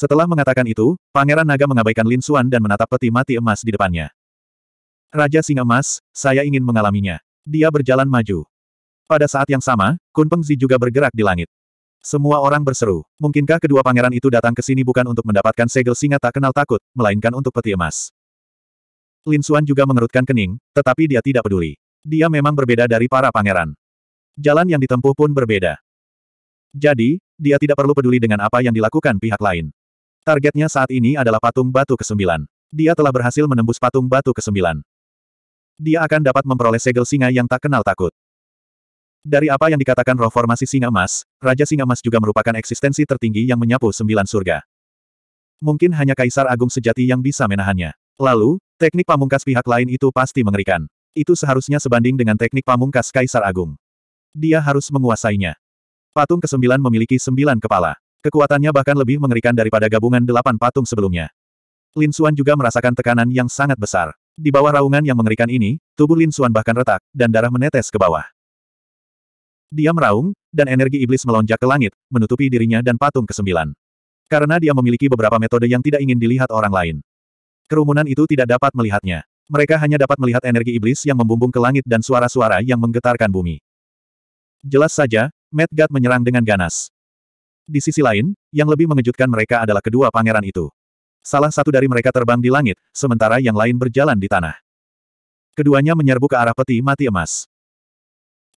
Setelah mengatakan itu, Pangeran Naga mengabaikan Lin Xuan dan menatap peti mati emas di depannya. Raja Singa Emas, saya ingin mengalaminya. Dia berjalan maju. Pada saat yang sama, Kun Pengzi juga bergerak di langit. Semua orang berseru, mungkinkah kedua pangeran itu datang ke sini bukan untuk mendapatkan segel singa tak kenal takut, melainkan untuk peti emas. Lin Xuan juga mengerutkan kening, tetapi dia tidak peduli. Dia memang berbeda dari para pangeran. Jalan yang ditempuh pun berbeda. Jadi, dia tidak perlu peduli dengan apa yang dilakukan pihak lain. Targetnya saat ini adalah patung batu ke-9. Dia telah berhasil menembus patung batu ke-9. Dia akan dapat memperoleh segel singa yang tak kenal takut. Dari apa yang dikatakan roh formasi singa emas, Raja Singa Emas juga merupakan eksistensi tertinggi yang menyapu sembilan surga. Mungkin hanya Kaisar Agung sejati yang bisa menahannya. Lalu, teknik pamungkas pihak lain itu pasti mengerikan. Itu seharusnya sebanding dengan teknik pamungkas Kaisar Agung. Dia harus menguasainya. Patung ke-9 memiliki sembilan kepala. Kekuatannya bahkan lebih mengerikan daripada gabungan delapan patung sebelumnya. Lin Xuan juga merasakan tekanan yang sangat besar. Di bawah raungan yang mengerikan ini, tubuh Lin Xuan bahkan retak, dan darah menetes ke bawah. Dia meraung, dan energi iblis melonjak ke langit, menutupi dirinya dan patung kesembilan. Karena dia memiliki beberapa metode yang tidak ingin dilihat orang lain. Kerumunan itu tidak dapat melihatnya. Mereka hanya dapat melihat energi iblis yang membumbung ke langit dan suara-suara yang menggetarkan bumi. Jelas saja, Medgat menyerang dengan ganas. Di sisi lain, yang lebih mengejutkan mereka adalah kedua pangeran itu. Salah satu dari mereka terbang di langit, sementara yang lain berjalan di tanah. Keduanya menyerbu ke arah peti mati emas.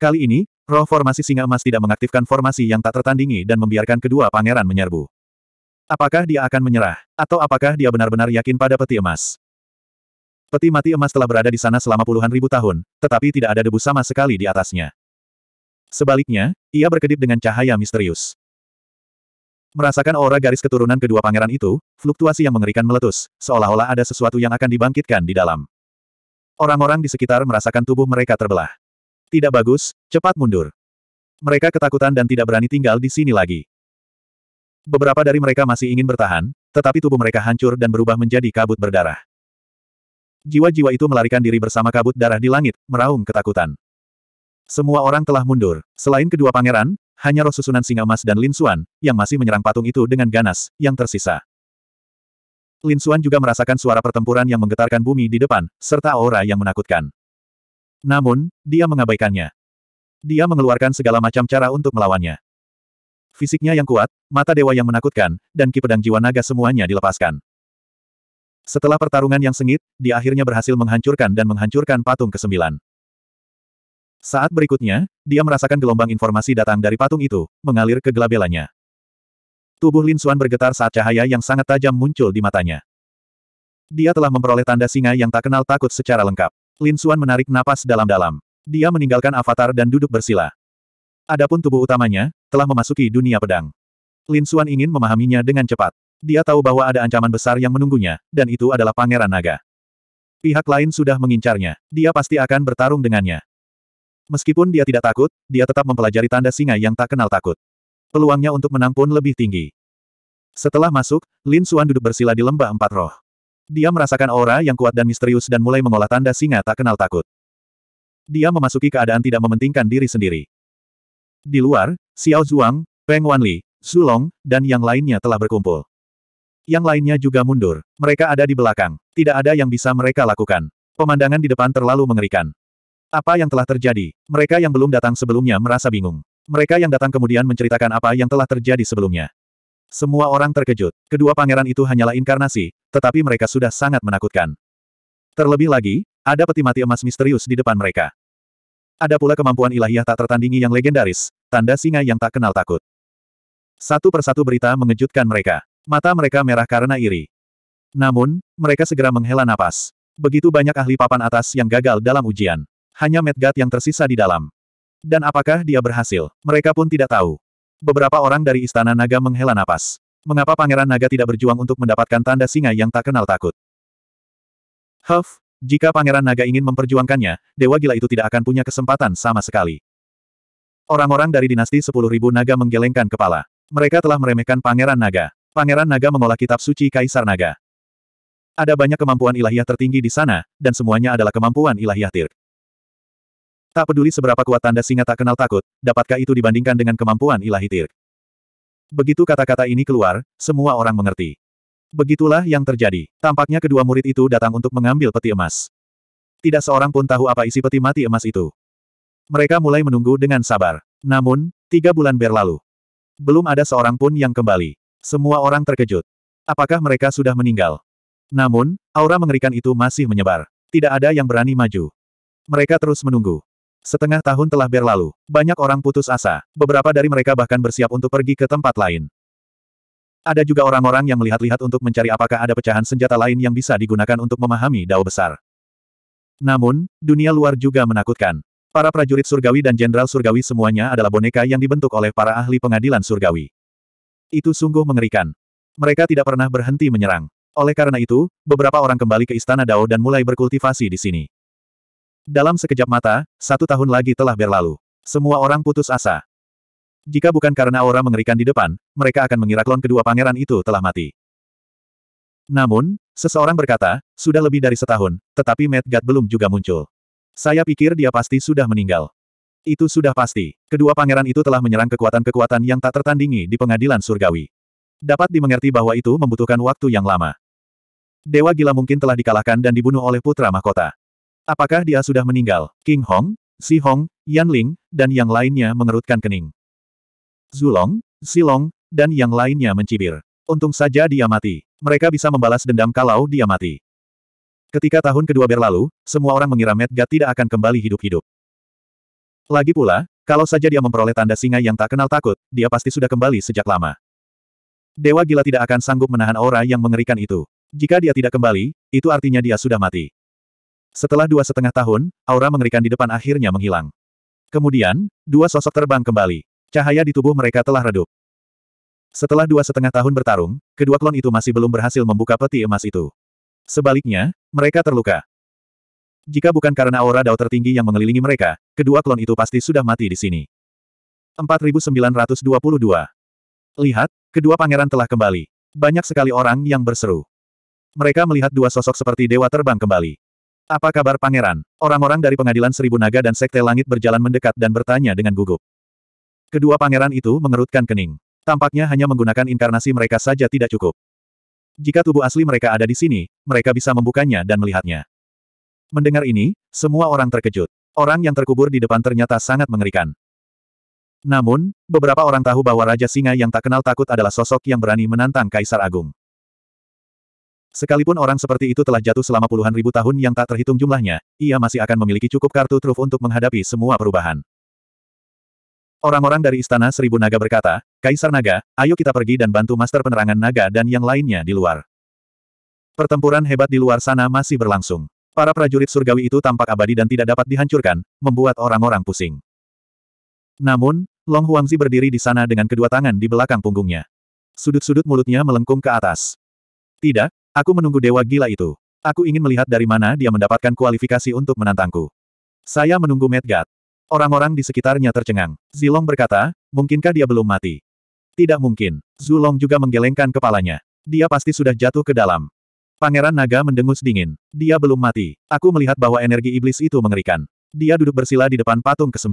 Kali ini, roh formasi singa emas tidak mengaktifkan formasi yang tak tertandingi dan membiarkan kedua pangeran menyerbu. Apakah dia akan menyerah, atau apakah dia benar-benar yakin pada peti emas? Peti mati emas telah berada di sana selama puluhan ribu tahun, tetapi tidak ada debu sama sekali di atasnya. Sebaliknya, ia berkedip dengan cahaya misterius. Merasakan aura garis keturunan kedua pangeran itu, fluktuasi yang mengerikan meletus, seolah-olah ada sesuatu yang akan dibangkitkan di dalam. Orang-orang di sekitar merasakan tubuh mereka terbelah. Tidak bagus, cepat mundur. Mereka ketakutan dan tidak berani tinggal di sini lagi. Beberapa dari mereka masih ingin bertahan, tetapi tubuh mereka hancur dan berubah menjadi kabut berdarah. Jiwa-jiwa itu melarikan diri bersama kabut darah di langit, meraung ketakutan. Semua orang telah mundur. Selain kedua pangeran, hanya roh susunan singa emas dan Lin Xuan, yang masih menyerang patung itu dengan ganas, yang tersisa. Lin Xuan juga merasakan suara pertempuran yang menggetarkan bumi di depan, serta aura yang menakutkan. Namun, dia mengabaikannya. Dia mengeluarkan segala macam cara untuk melawannya. Fisiknya yang kuat, mata dewa yang menakutkan, dan ki pedang jiwa naga semuanya dilepaskan. Setelah pertarungan yang sengit, dia akhirnya berhasil menghancurkan dan menghancurkan patung kesembilan. Saat berikutnya, dia merasakan gelombang informasi datang dari patung itu, mengalir ke gelabelanya. Tubuh Lin Xuan bergetar saat cahaya yang sangat tajam muncul di matanya. Dia telah memperoleh tanda singa yang tak kenal takut secara lengkap. Lin Xuan menarik napas dalam-dalam. Dia meninggalkan avatar dan duduk bersila. Adapun tubuh utamanya, telah memasuki dunia pedang. Lin Xuan ingin memahaminya dengan cepat. Dia tahu bahwa ada ancaman besar yang menunggunya, dan itu adalah Pangeran Naga. Pihak lain sudah mengincarnya. Dia pasti akan bertarung dengannya. Meskipun dia tidak takut, dia tetap mempelajari tanda singa yang tak kenal takut. Peluangnya untuk menang pun lebih tinggi. Setelah masuk, Lin Xuan duduk bersila di lembah empat roh. Dia merasakan aura yang kuat dan misterius dan mulai mengolah tanda singa tak kenal takut. Dia memasuki keadaan tidak mementingkan diri sendiri. Di luar, Xiao Zhuang, Peng Wanli, Zulong, dan yang lainnya telah berkumpul. Yang lainnya juga mundur. Mereka ada di belakang. Tidak ada yang bisa mereka lakukan. Pemandangan di depan terlalu mengerikan. Apa yang telah terjadi? Mereka yang belum datang sebelumnya merasa bingung. Mereka yang datang kemudian menceritakan apa yang telah terjadi sebelumnya. Semua orang terkejut. Kedua pangeran itu hanyalah inkarnasi, tetapi mereka sudah sangat menakutkan. Terlebih lagi, ada peti mati emas misterius di depan mereka. Ada pula kemampuan ilahiyah tak tertandingi yang legendaris, tanda singa yang tak kenal takut. Satu persatu berita mengejutkan mereka. Mata mereka merah karena iri. Namun, mereka segera menghela napas. Begitu banyak ahli papan atas yang gagal dalam ujian. Hanya Medgat yang tersisa di dalam. Dan apakah dia berhasil? Mereka pun tidak tahu. Beberapa orang dari Istana Naga menghela napas. Mengapa Pangeran Naga tidak berjuang untuk mendapatkan tanda singa yang tak kenal takut? Huff, jika Pangeran Naga ingin memperjuangkannya, Dewa Gila itu tidak akan punya kesempatan sama sekali. Orang-orang dari dinasti 10.000 naga menggelengkan kepala. Mereka telah meremehkan Pangeran Naga. Pangeran Naga mengolah kitab suci Kaisar Naga. Ada banyak kemampuan ilahiyah tertinggi di sana, dan semuanya adalah kemampuan ilahiyah tir. Tak peduli seberapa kuat tanda singa tak kenal takut, dapatkah itu dibandingkan dengan kemampuan ilahi Tirk? Begitu kata-kata ini keluar, semua orang mengerti. Begitulah yang terjadi. Tampaknya kedua murid itu datang untuk mengambil peti emas. Tidak seorang pun tahu apa isi peti mati emas itu. Mereka mulai menunggu dengan sabar. Namun, tiga bulan berlalu. Belum ada seorang pun yang kembali. Semua orang terkejut. Apakah mereka sudah meninggal? Namun, aura mengerikan itu masih menyebar. Tidak ada yang berani maju. Mereka terus menunggu. Setengah tahun telah berlalu. Banyak orang putus asa. Beberapa dari mereka bahkan bersiap untuk pergi ke tempat lain. Ada juga orang-orang yang melihat-lihat untuk mencari apakah ada pecahan senjata lain yang bisa digunakan untuk memahami dao besar. Namun, dunia luar juga menakutkan. Para prajurit surgawi dan jenderal surgawi semuanya adalah boneka yang dibentuk oleh para ahli pengadilan surgawi. Itu sungguh mengerikan. Mereka tidak pernah berhenti menyerang. Oleh karena itu, beberapa orang kembali ke Istana Dao dan mulai berkultivasi di sini. Dalam sekejap mata, satu tahun lagi telah berlalu. Semua orang putus asa. Jika bukan karena aura mengerikan di depan, mereka akan mengira klon kedua pangeran itu telah mati. Namun, seseorang berkata, sudah lebih dari setahun, tetapi Mad God belum juga muncul. Saya pikir dia pasti sudah meninggal. Itu sudah pasti. Kedua pangeran itu telah menyerang kekuatan-kekuatan yang tak tertandingi di pengadilan surgawi. Dapat dimengerti bahwa itu membutuhkan waktu yang lama. Dewa gila mungkin telah dikalahkan dan dibunuh oleh putra mahkota. Apakah dia sudah meninggal? King Hong, Si Hong, Yan Ling, dan yang lainnya mengerutkan kening. Zulong, Silong, dan yang lainnya mencibir. Untung saja dia mati. Mereka bisa membalas dendam kalau dia mati. Ketika tahun kedua berlalu, semua orang mengira Medgat tidak akan kembali hidup-hidup. Lagi pula, kalau saja dia memperoleh tanda singa yang tak kenal takut, dia pasti sudah kembali sejak lama. Dewa gila tidak akan sanggup menahan aura yang mengerikan itu. Jika dia tidak kembali, itu artinya dia sudah mati. Setelah dua setengah tahun, aura mengerikan di depan akhirnya menghilang. Kemudian, dua sosok terbang kembali. Cahaya di tubuh mereka telah redup. Setelah dua setengah tahun bertarung, kedua klon itu masih belum berhasil membuka peti emas itu. Sebaliknya, mereka terluka. Jika bukan karena aura dao tertinggi yang mengelilingi mereka, kedua klon itu pasti sudah mati di sini. 4922 Lihat, kedua pangeran telah kembali. Banyak sekali orang yang berseru. Mereka melihat dua sosok seperti dewa terbang kembali. Apa kabar pangeran? Orang-orang dari pengadilan seribu naga dan sekte langit berjalan mendekat dan bertanya dengan gugup. Kedua pangeran itu mengerutkan kening. Tampaknya hanya menggunakan inkarnasi mereka saja tidak cukup. Jika tubuh asli mereka ada di sini, mereka bisa membukanya dan melihatnya. Mendengar ini, semua orang terkejut. Orang yang terkubur di depan ternyata sangat mengerikan. Namun, beberapa orang tahu bahwa Raja Singa yang tak kenal takut adalah sosok yang berani menantang Kaisar Agung. Sekalipun orang seperti itu telah jatuh selama puluhan ribu tahun yang tak terhitung jumlahnya, ia masih akan memiliki cukup kartu truf untuk menghadapi semua perubahan. Orang-orang dari Istana Seribu Naga berkata, Kaisar Naga, ayo kita pergi dan bantu Master Penerangan Naga dan yang lainnya di luar. Pertempuran hebat di luar sana masih berlangsung. Para prajurit surgawi itu tampak abadi dan tidak dapat dihancurkan, membuat orang-orang pusing. Namun, Long Huangzi berdiri di sana dengan kedua tangan di belakang punggungnya. Sudut-sudut mulutnya melengkung ke atas. Tidak, Aku menunggu dewa gila itu. Aku ingin melihat dari mana dia mendapatkan kualifikasi untuk menantangku. Saya menunggu Medgat. Orang-orang di sekitarnya tercengang. Zilong berkata, mungkinkah dia belum mati? Tidak mungkin. Zulong juga menggelengkan kepalanya. Dia pasti sudah jatuh ke dalam. Pangeran Naga mendengus dingin. Dia belum mati. Aku melihat bahwa energi iblis itu mengerikan. Dia duduk bersila di depan patung ke-9.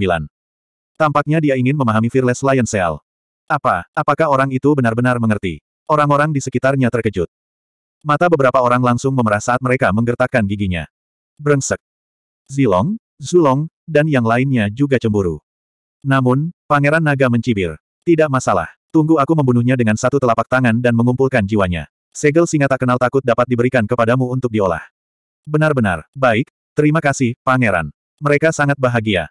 Tampaknya dia ingin memahami Fearless Lion Seal. Apa, apakah orang itu benar-benar mengerti? Orang-orang di sekitarnya terkejut. Mata beberapa orang langsung memerah saat mereka menggertakkan giginya. Brengsek. Zilong, Zulong, dan yang lainnya juga cemburu. Namun, Pangeran Naga mencibir. Tidak masalah. Tunggu aku membunuhnya dengan satu telapak tangan dan mengumpulkan jiwanya. Segel singa tak kenal takut dapat diberikan kepadamu untuk diolah. Benar-benar, baik, terima kasih, Pangeran. Mereka sangat bahagia.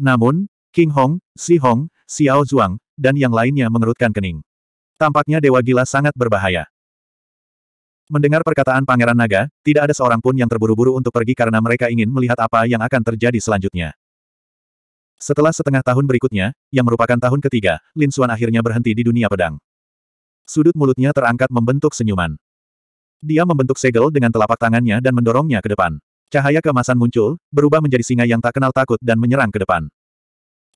Namun, King Hong, Si Hong, Xiao Zhuang, dan yang lainnya mengerutkan kening. Tampaknya Dewa Gila sangat berbahaya. Mendengar perkataan Pangeran Naga, tidak ada seorang pun yang terburu-buru untuk pergi karena mereka ingin melihat apa yang akan terjadi selanjutnya. Setelah setengah tahun berikutnya, yang merupakan tahun ketiga, Lin Xuan akhirnya berhenti di dunia pedang. Sudut mulutnya terangkat membentuk senyuman. Dia membentuk segel dengan telapak tangannya dan mendorongnya ke depan. Cahaya kemasan muncul, berubah menjadi singa yang tak kenal takut dan menyerang ke depan.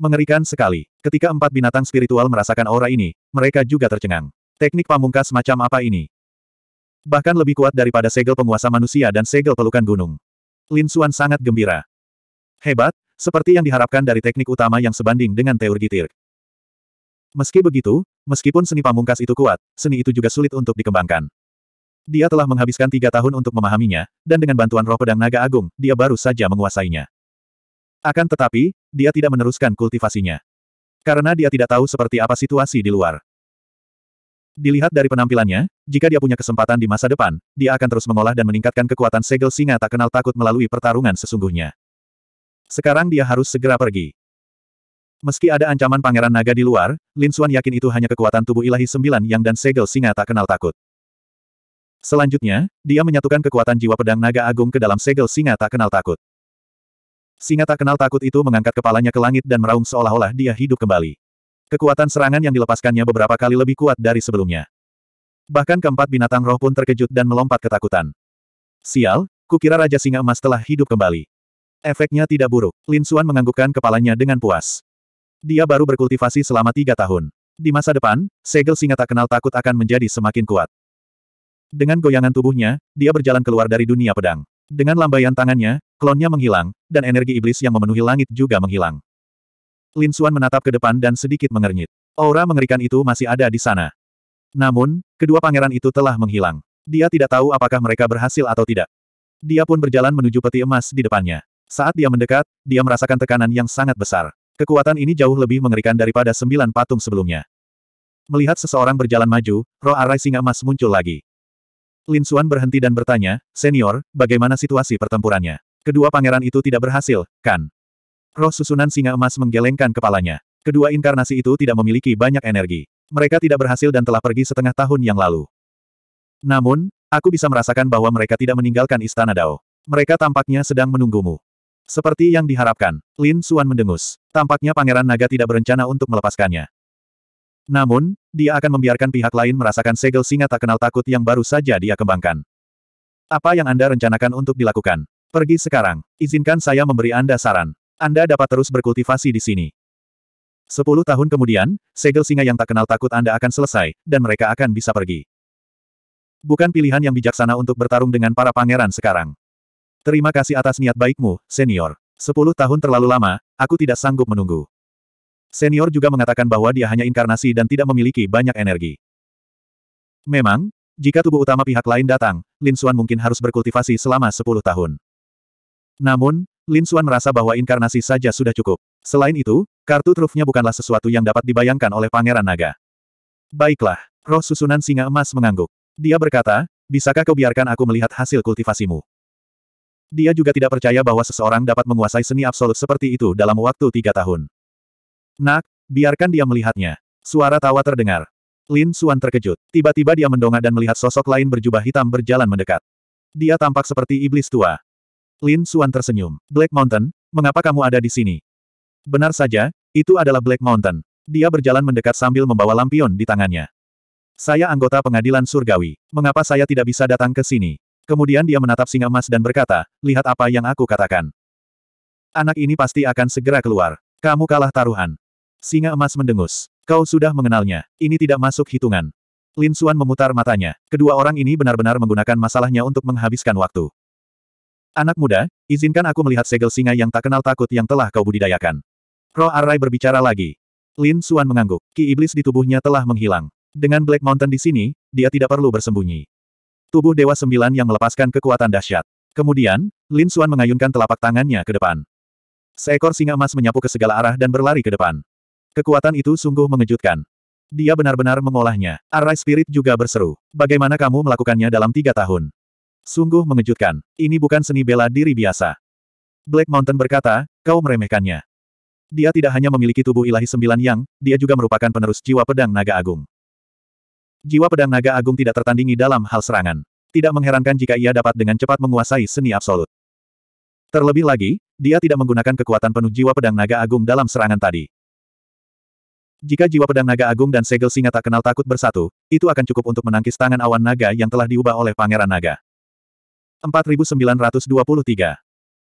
Mengerikan sekali. Ketika empat binatang spiritual merasakan aura ini, mereka juga tercengang. Teknik pamungkas macam apa ini? bahkan lebih kuat daripada segel penguasa manusia dan segel pelukan gunung. Lin Xuan sangat gembira. Hebat, seperti yang diharapkan dari teknik utama yang sebanding dengan teori gitir. Meski begitu, meskipun seni pamungkas itu kuat, seni itu juga sulit untuk dikembangkan. Dia telah menghabiskan tiga tahun untuk memahaminya, dan dengan bantuan roh pedang naga agung, dia baru saja menguasainya. Akan tetapi, dia tidak meneruskan kultivasinya. Karena dia tidak tahu seperti apa situasi di luar. Dilihat dari penampilannya, jika dia punya kesempatan di masa depan, dia akan terus mengolah dan meningkatkan kekuatan segel singa tak kenal takut melalui pertarungan sesungguhnya. Sekarang dia harus segera pergi. Meski ada ancaman pangeran naga di luar, Lin Xuan yakin itu hanya kekuatan tubuh ilahi sembilan yang dan segel singa tak kenal takut. Selanjutnya, dia menyatukan kekuatan jiwa pedang naga agung ke dalam segel singa tak kenal takut. Singa tak kenal takut itu mengangkat kepalanya ke langit dan meraung seolah-olah dia hidup kembali. Kekuatan serangan yang dilepaskannya beberapa kali lebih kuat dari sebelumnya. Bahkan keempat binatang roh pun terkejut dan melompat ketakutan. Sial, kukira Raja Singa Emas telah hidup kembali. Efeknya tidak buruk. Lin Suan menganggukkan kepalanya dengan puas. Dia baru berkultivasi selama tiga tahun. Di masa depan, segel singa tak kenal takut akan menjadi semakin kuat. Dengan goyangan tubuhnya, dia berjalan keluar dari dunia pedang. Dengan lambaian tangannya, klonnya menghilang, dan energi iblis yang memenuhi langit juga menghilang. Lin Xuan menatap ke depan dan sedikit mengernyit. Aura mengerikan itu masih ada di sana. Namun, kedua pangeran itu telah menghilang. Dia tidak tahu apakah mereka berhasil atau tidak. Dia pun berjalan menuju peti emas di depannya. Saat dia mendekat, dia merasakan tekanan yang sangat besar. Kekuatan ini jauh lebih mengerikan daripada sembilan patung sebelumnya. Melihat seseorang berjalan maju, roh arai singa emas muncul lagi. Lin Xuan berhenti dan bertanya, Senior, bagaimana situasi pertempurannya? Kedua pangeran itu tidak berhasil, kan? Roh susunan singa emas menggelengkan kepalanya. Kedua inkarnasi itu tidak memiliki banyak energi. Mereka tidak berhasil dan telah pergi setengah tahun yang lalu. Namun, aku bisa merasakan bahwa mereka tidak meninggalkan istana Dao. Mereka tampaknya sedang menunggumu. Seperti yang diharapkan, Lin Suan mendengus. Tampaknya Pangeran Naga tidak berencana untuk melepaskannya. Namun, dia akan membiarkan pihak lain merasakan segel singa tak kenal takut yang baru saja dia kembangkan. Apa yang Anda rencanakan untuk dilakukan? Pergi sekarang. Izinkan saya memberi Anda saran. Anda dapat terus berkultivasi di sini. Sepuluh tahun kemudian, segel singa yang tak kenal takut Anda akan selesai, dan mereka akan bisa pergi. Bukan pilihan yang bijaksana untuk bertarung dengan para pangeran sekarang. Terima kasih atas niat baikmu, senior. Sepuluh tahun terlalu lama, aku tidak sanggup menunggu. Senior juga mengatakan bahwa dia hanya inkarnasi dan tidak memiliki banyak energi. Memang, jika tubuh utama pihak lain datang, Lin Suan mungkin harus berkultivasi selama sepuluh tahun. Namun, Lin Xuan merasa bahwa inkarnasi saja sudah cukup. Selain itu, kartu trufnya bukanlah sesuatu yang dapat dibayangkan oleh Pangeran Naga. Baiklah, roh susunan singa emas mengangguk. Dia berkata, bisakah kau biarkan aku melihat hasil kultivasimu? Dia juga tidak percaya bahwa seseorang dapat menguasai seni absolut seperti itu dalam waktu tiga tahun. Nak, biarkan dia melihatnya. Suara tawa terdengar. Lin Xuan terkejut. Tiba-tiba dia mendongak dan melihat sosok lain berjubah hitam berjalan mendekat. Dia tampak seperti iblis tua. Lin Suan tersenyum. Black Mountain, mengapa kamu ada di sini? Benar saja, itu adalah Black Mountain. Dia berjalan mendekat sambil membawa lampion di tangannya. Saya anggota pengadilan surgawi. Mengapa saya tidak bisa datang ke sini? Kemudian dia menatap singa emas dan berkata, lihat apa yang aku katakan. Anak ini pasti akan segera keluar. Kamu kalah taruhan. Singa emas mendengus. Kau sudah mengenalnya. Ini tidak masuk hitungan. Lin Suan memutar matanya. Kedua orang ini benar-benar menggunakan masalahnya untuk menghabiskan waktu. Anak muda, izinkan aku melihat segel singa yang tak kenal takut yang telah kau budidayakan. Roh Arai berbicara lagi. Lin Suan mengangguk. Ki iblis di tubuhnya telah menghilang. Dengan Black Mountain di sini, dia tidak perlu bersembunyi. Tubuh Dewa Sembilan yang melepaskan kekuatan dahsyat. Kemudian, Lin Suan mengayunkan telapak tangannya ke depan. Seekor singa emas menyapu ke segala arah dan berlari ke depan. Kekuatan itu sungguh mengejutkan. Dia benar-benar mengolahnya. Arai Spirit juga berseru. Bagaimana kamu melakukannya dalam tiga tahun? Sungguh mengejutkan, ini bukan seni bela diri biasa. Black Mountain berkata, kau meremehkannya. Dia tidak hanya memiliki tubuh ilahi sembilan yang, dia juga merupakan penerus jiwa pedang naga agung. Jiwa pedang naga agung tidak tertandingi dalam hal serangan. Tidak mengherankan jika ia dapat dengan cepat menguasai seni absolut. Terlebih lagi, dia tidak menggunakan kekuatan penuh jiwa pedang naga agung dalam serangan tadi. Jika jiwa pedang naga agung dan segel singa tak kenal takut bersatu, itu akan cukup untuk menangkis tangan awan naga yang telah diubah oleh Pangeran Naga. 4923.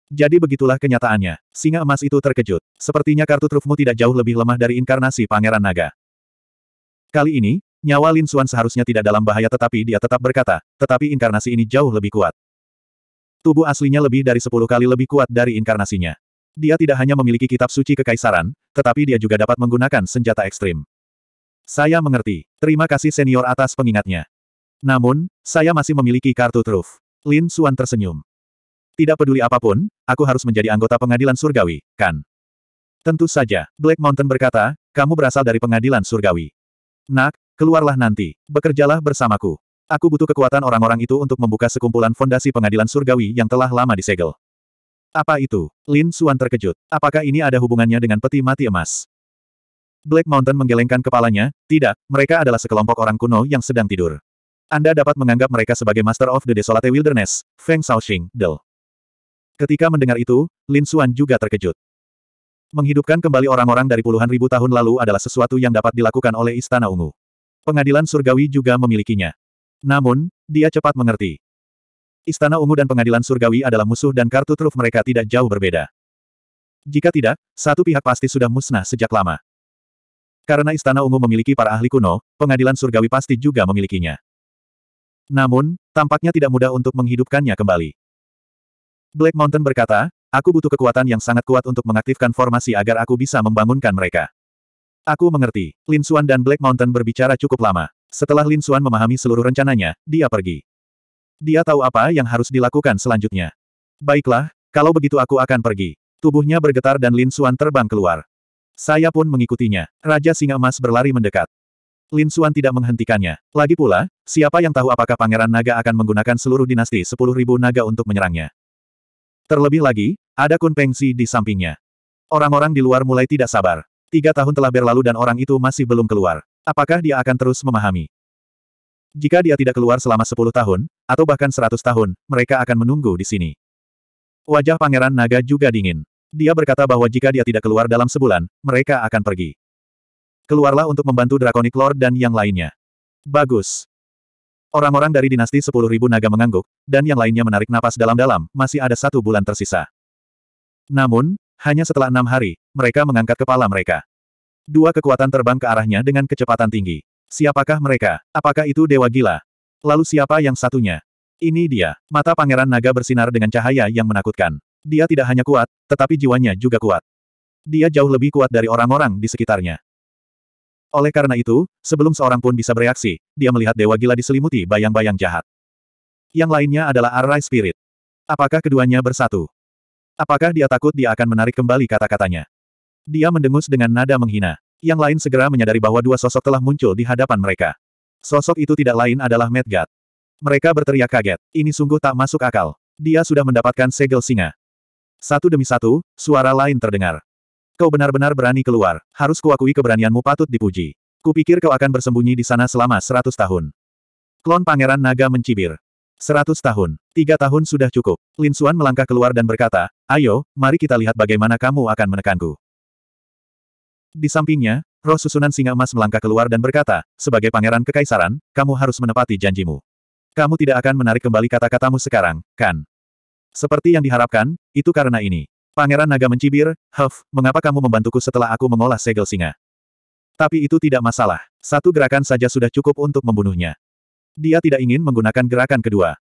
Jadi begitulah kenyataannya. Singa emas itu terkejut. Sepertinya kartu trufmu tidak jauh lebih lemah dari inkarnasi Pangeran Naga. Kali ini, nyawa Lin Xuan seharusnya tidak dalam bahaya tetapi dia tetap berkata, tetapi inkarnasi ini jauh lebih kuat. Tubuh aslinya lebih dari 10 kali lebih kuat dari inkarnasinya. Dia tidak hanya memiliki kitab suci kekaisaran, tetapi dia juga dapat menggunakan senjata ekstrim. Saya mengerti. Terima kasih senior atas pengingatnya. Namun, saya masih memiliki kartu truf. Lin Suan tersenyum. Tidak peduli apapun, aku harus menjadi anggota pengadilan surgawi, kan? Tentu saja, Black Mountain berkata, kamu berasal dari pengadilan surgawi. Nak, keluarlah nanti, bekerjalah bersamaku. Aku butuh kekuatan orang-orang itu untuk membuka sekumpulan fondasi pengadilan surgawi yang telah lama disegel. Apa itu? Lin Suan terkejut. Apakah ini ada hubungannya dengan peti mati emas? Black Mountain menggelengkan kepalanya, tidak, mereka adalah sekelompok orang kuno yang sedang tidur. Anda dapat menganggap mereka sebagai Master of the Desolate Wilderness, Feng Shaoxing, Del. Ketika mendengar itu, Lin Xuan juga terkejut. Menghidupkan kembali orang-orang dari puluhan ribu tahun lalu adalah sesuatu yang dapat dilakukan oleh Istana Ungu. Pengadilan Surgawi juga memilikinya. Namun, dia cepat mengerti. Istana Ungu dan Pengadilan Surgawi adalah musuh dan kartu truf mereka tidak jauh berbeda. Jika tidak, satu pihak pasti sudah musnah sejak lama. Karena Istana Ungu memiliki para ahli kuno, Pengadilan Surgawi pasti juga memilikinya. Namun, tampaknya tidak mudah untuk menghidupkannya kembali. Black Mountain berkata, aku butuh kekuatan yang sangat kuat untuk mengaktifkan formasi agar aku bisa membangunkan mereka. Aku mengerti. Lin Xuan dan Black Mountain berbicara cukup lama. Setelah Lin Xuan memahami seluruh rencananya, dia pergi. Dia tahu apa yang harus dilakukan selanjutnya. Baiklah, kalau begitu aku akan pergi. Tubuhnya bergetar dan Lin Xuan terbang keluar. Saya pun mengikutinya. Raja Singa Emas berlari mendekat. Lin Suan tidak menghentikannya. Lagi pula, siapa yang tahu apakah Pangeran Naga akan menggunakan seluruh dinasti sepuluh ribu naga untuk menyerangnya. Terlebih lagi, ada Kun Pengsi di sampingnya. Orang-orang di luar mulai tidak sabar. Tiga tahun telah berlalu dan orang itu masih belum keluar. Apakah dia akan terus memahami? Jika dia tidak keluar selama sepuluh tahun, atau bahkan seratus tahun, mereka akan menunggu di sini. Wajah Pangeran Naga juga dingin. Dia berkata bahwa jika dia tidak keluar dalam sebulan, mereka akan pergi. Keluarlah untuk membantu Draconic Lord dan yang lainnya. Bagus. Orang-orang dari dinasti sepuluh ribu naga mengangguk, dan yang lainnya menarik napas dalam-dalam, masih ada satu bulan tersisa. Namun, hanya setelah enam hari, mereka mengangkat kepala mereka. Dua kekuatan terbang ke arahnya dengan kecepatan tinggi. Siapakah mereka? Apakah itu dewa gila? Lalu siapa yang satunya? Ini dia. Mata pangeran naga bersinar dengan cahaya yang menakutkan. Dia tidak hanya kuat, tetapi jiwanya juga kuat. Dia jauh lebih kuat dari orang-orang di sekitarnya. Oleh karena itu, sebelum seorang pun bisa bereaksi, dia melihat dewa gila diselimuti bayang-bayang jahat. Yang lainnya adalah Arai Spirit. Apakah keduanya bersatu? Apakah dia takut dia akan menarik kembali kata-katanya? Dia mendengus dengan nada menghina. Yang lain segera menyadari bahwa dua sosok telah muncul di hadapan mereka. Sosok itu tidak lain adalah Medgat. Mereka berteriak kaget. Ini sungguh tak masuk akal. Dia sudah mendapatkan segel singa. Satu demi satu, suara lain terdengar. Kau benar-benar berani keluar, harus kuakui keberanianmu patut dipuji. Kupikir kau akan bersembunyi di sana selama seratus tahun. Klon Pangeran Naga mencibir. Seratus tahun, tiga tahun sudah cukup. Lin Suan melangkah keluar dan berkata, ayo, mari kita lihat bagaimana kamu akan menekanku. Di sampingnya, roh susunan singa emas melangkah keluar dan berkata, sebagai pangeran kekaisaran, kamu harus menepati janjimu. Kamu tidak akan menarik kembali kata-katamu sekarang, kan? Seperti yang diharapkan, itu karena ini. Pangeran naga mencibir, Huff, mengapa kamu membantuku setelah aku mengolah segel singa? Tapi itu tidak masalah. Satu gerakan saja sudah cukup untuk membunuhnya. Dia tidak ingin menggunakan gerakan kedua.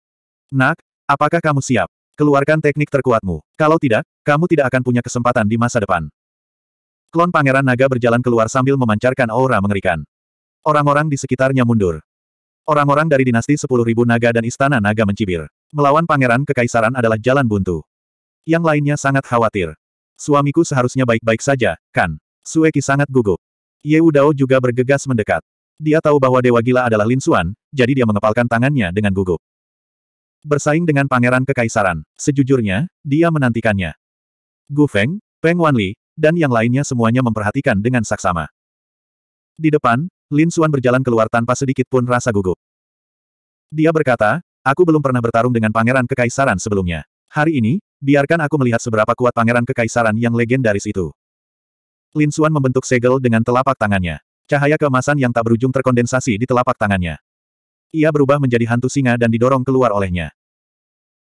Nak, apakah kamu siap? Keluarkan teknik terkuatmu. Kalau tidak, kamu tidak akan punya kesempatan di masa depan. Klon Pangeran Naga berjalan keluar sambil memancarkan aura mengerikan. Orang-orang di sekitarnya mundur. Orang-orang dari dinasti 10.000 naga dan istana naga mencibir. Melawan pangeran kekaisaran adalah jalan buntu. Yang lainnya sangat khawatir. Suamiku seharusnya baik-baik saja, kan? Sueki sangat gugup. Ye Udao juga bergegas mendekat. Dia tahu bahwa Dewa Gila adalah Lin Suan, jadi dia mengepalkan tangannya dengan gugup. Bersaing dengan pangeran kekaisaran, sejujurnya, dia menantikannya. Gu Feng, Peng Wanli, dan yang lainnya semuanya memperhatikan dengan saksama. Di depan, Lin Suan berjalan keluar tanpa sedikit pun rasa gugup. Dia berkata, aku belum pernah bertarung dengan pangeran kekaisaran sebelumnya. Hari ini, biarkan aku melihat seberapa kuat pangeran kekaisaran yang legendaris itu. Lin Suan membentuk segel dengan telapak tangannya. Cahaya keemasan yang tak berujung terkondensasi di telapak tangannya. Ia berubah menjadi hantu singa dan didorong keluar olehnya.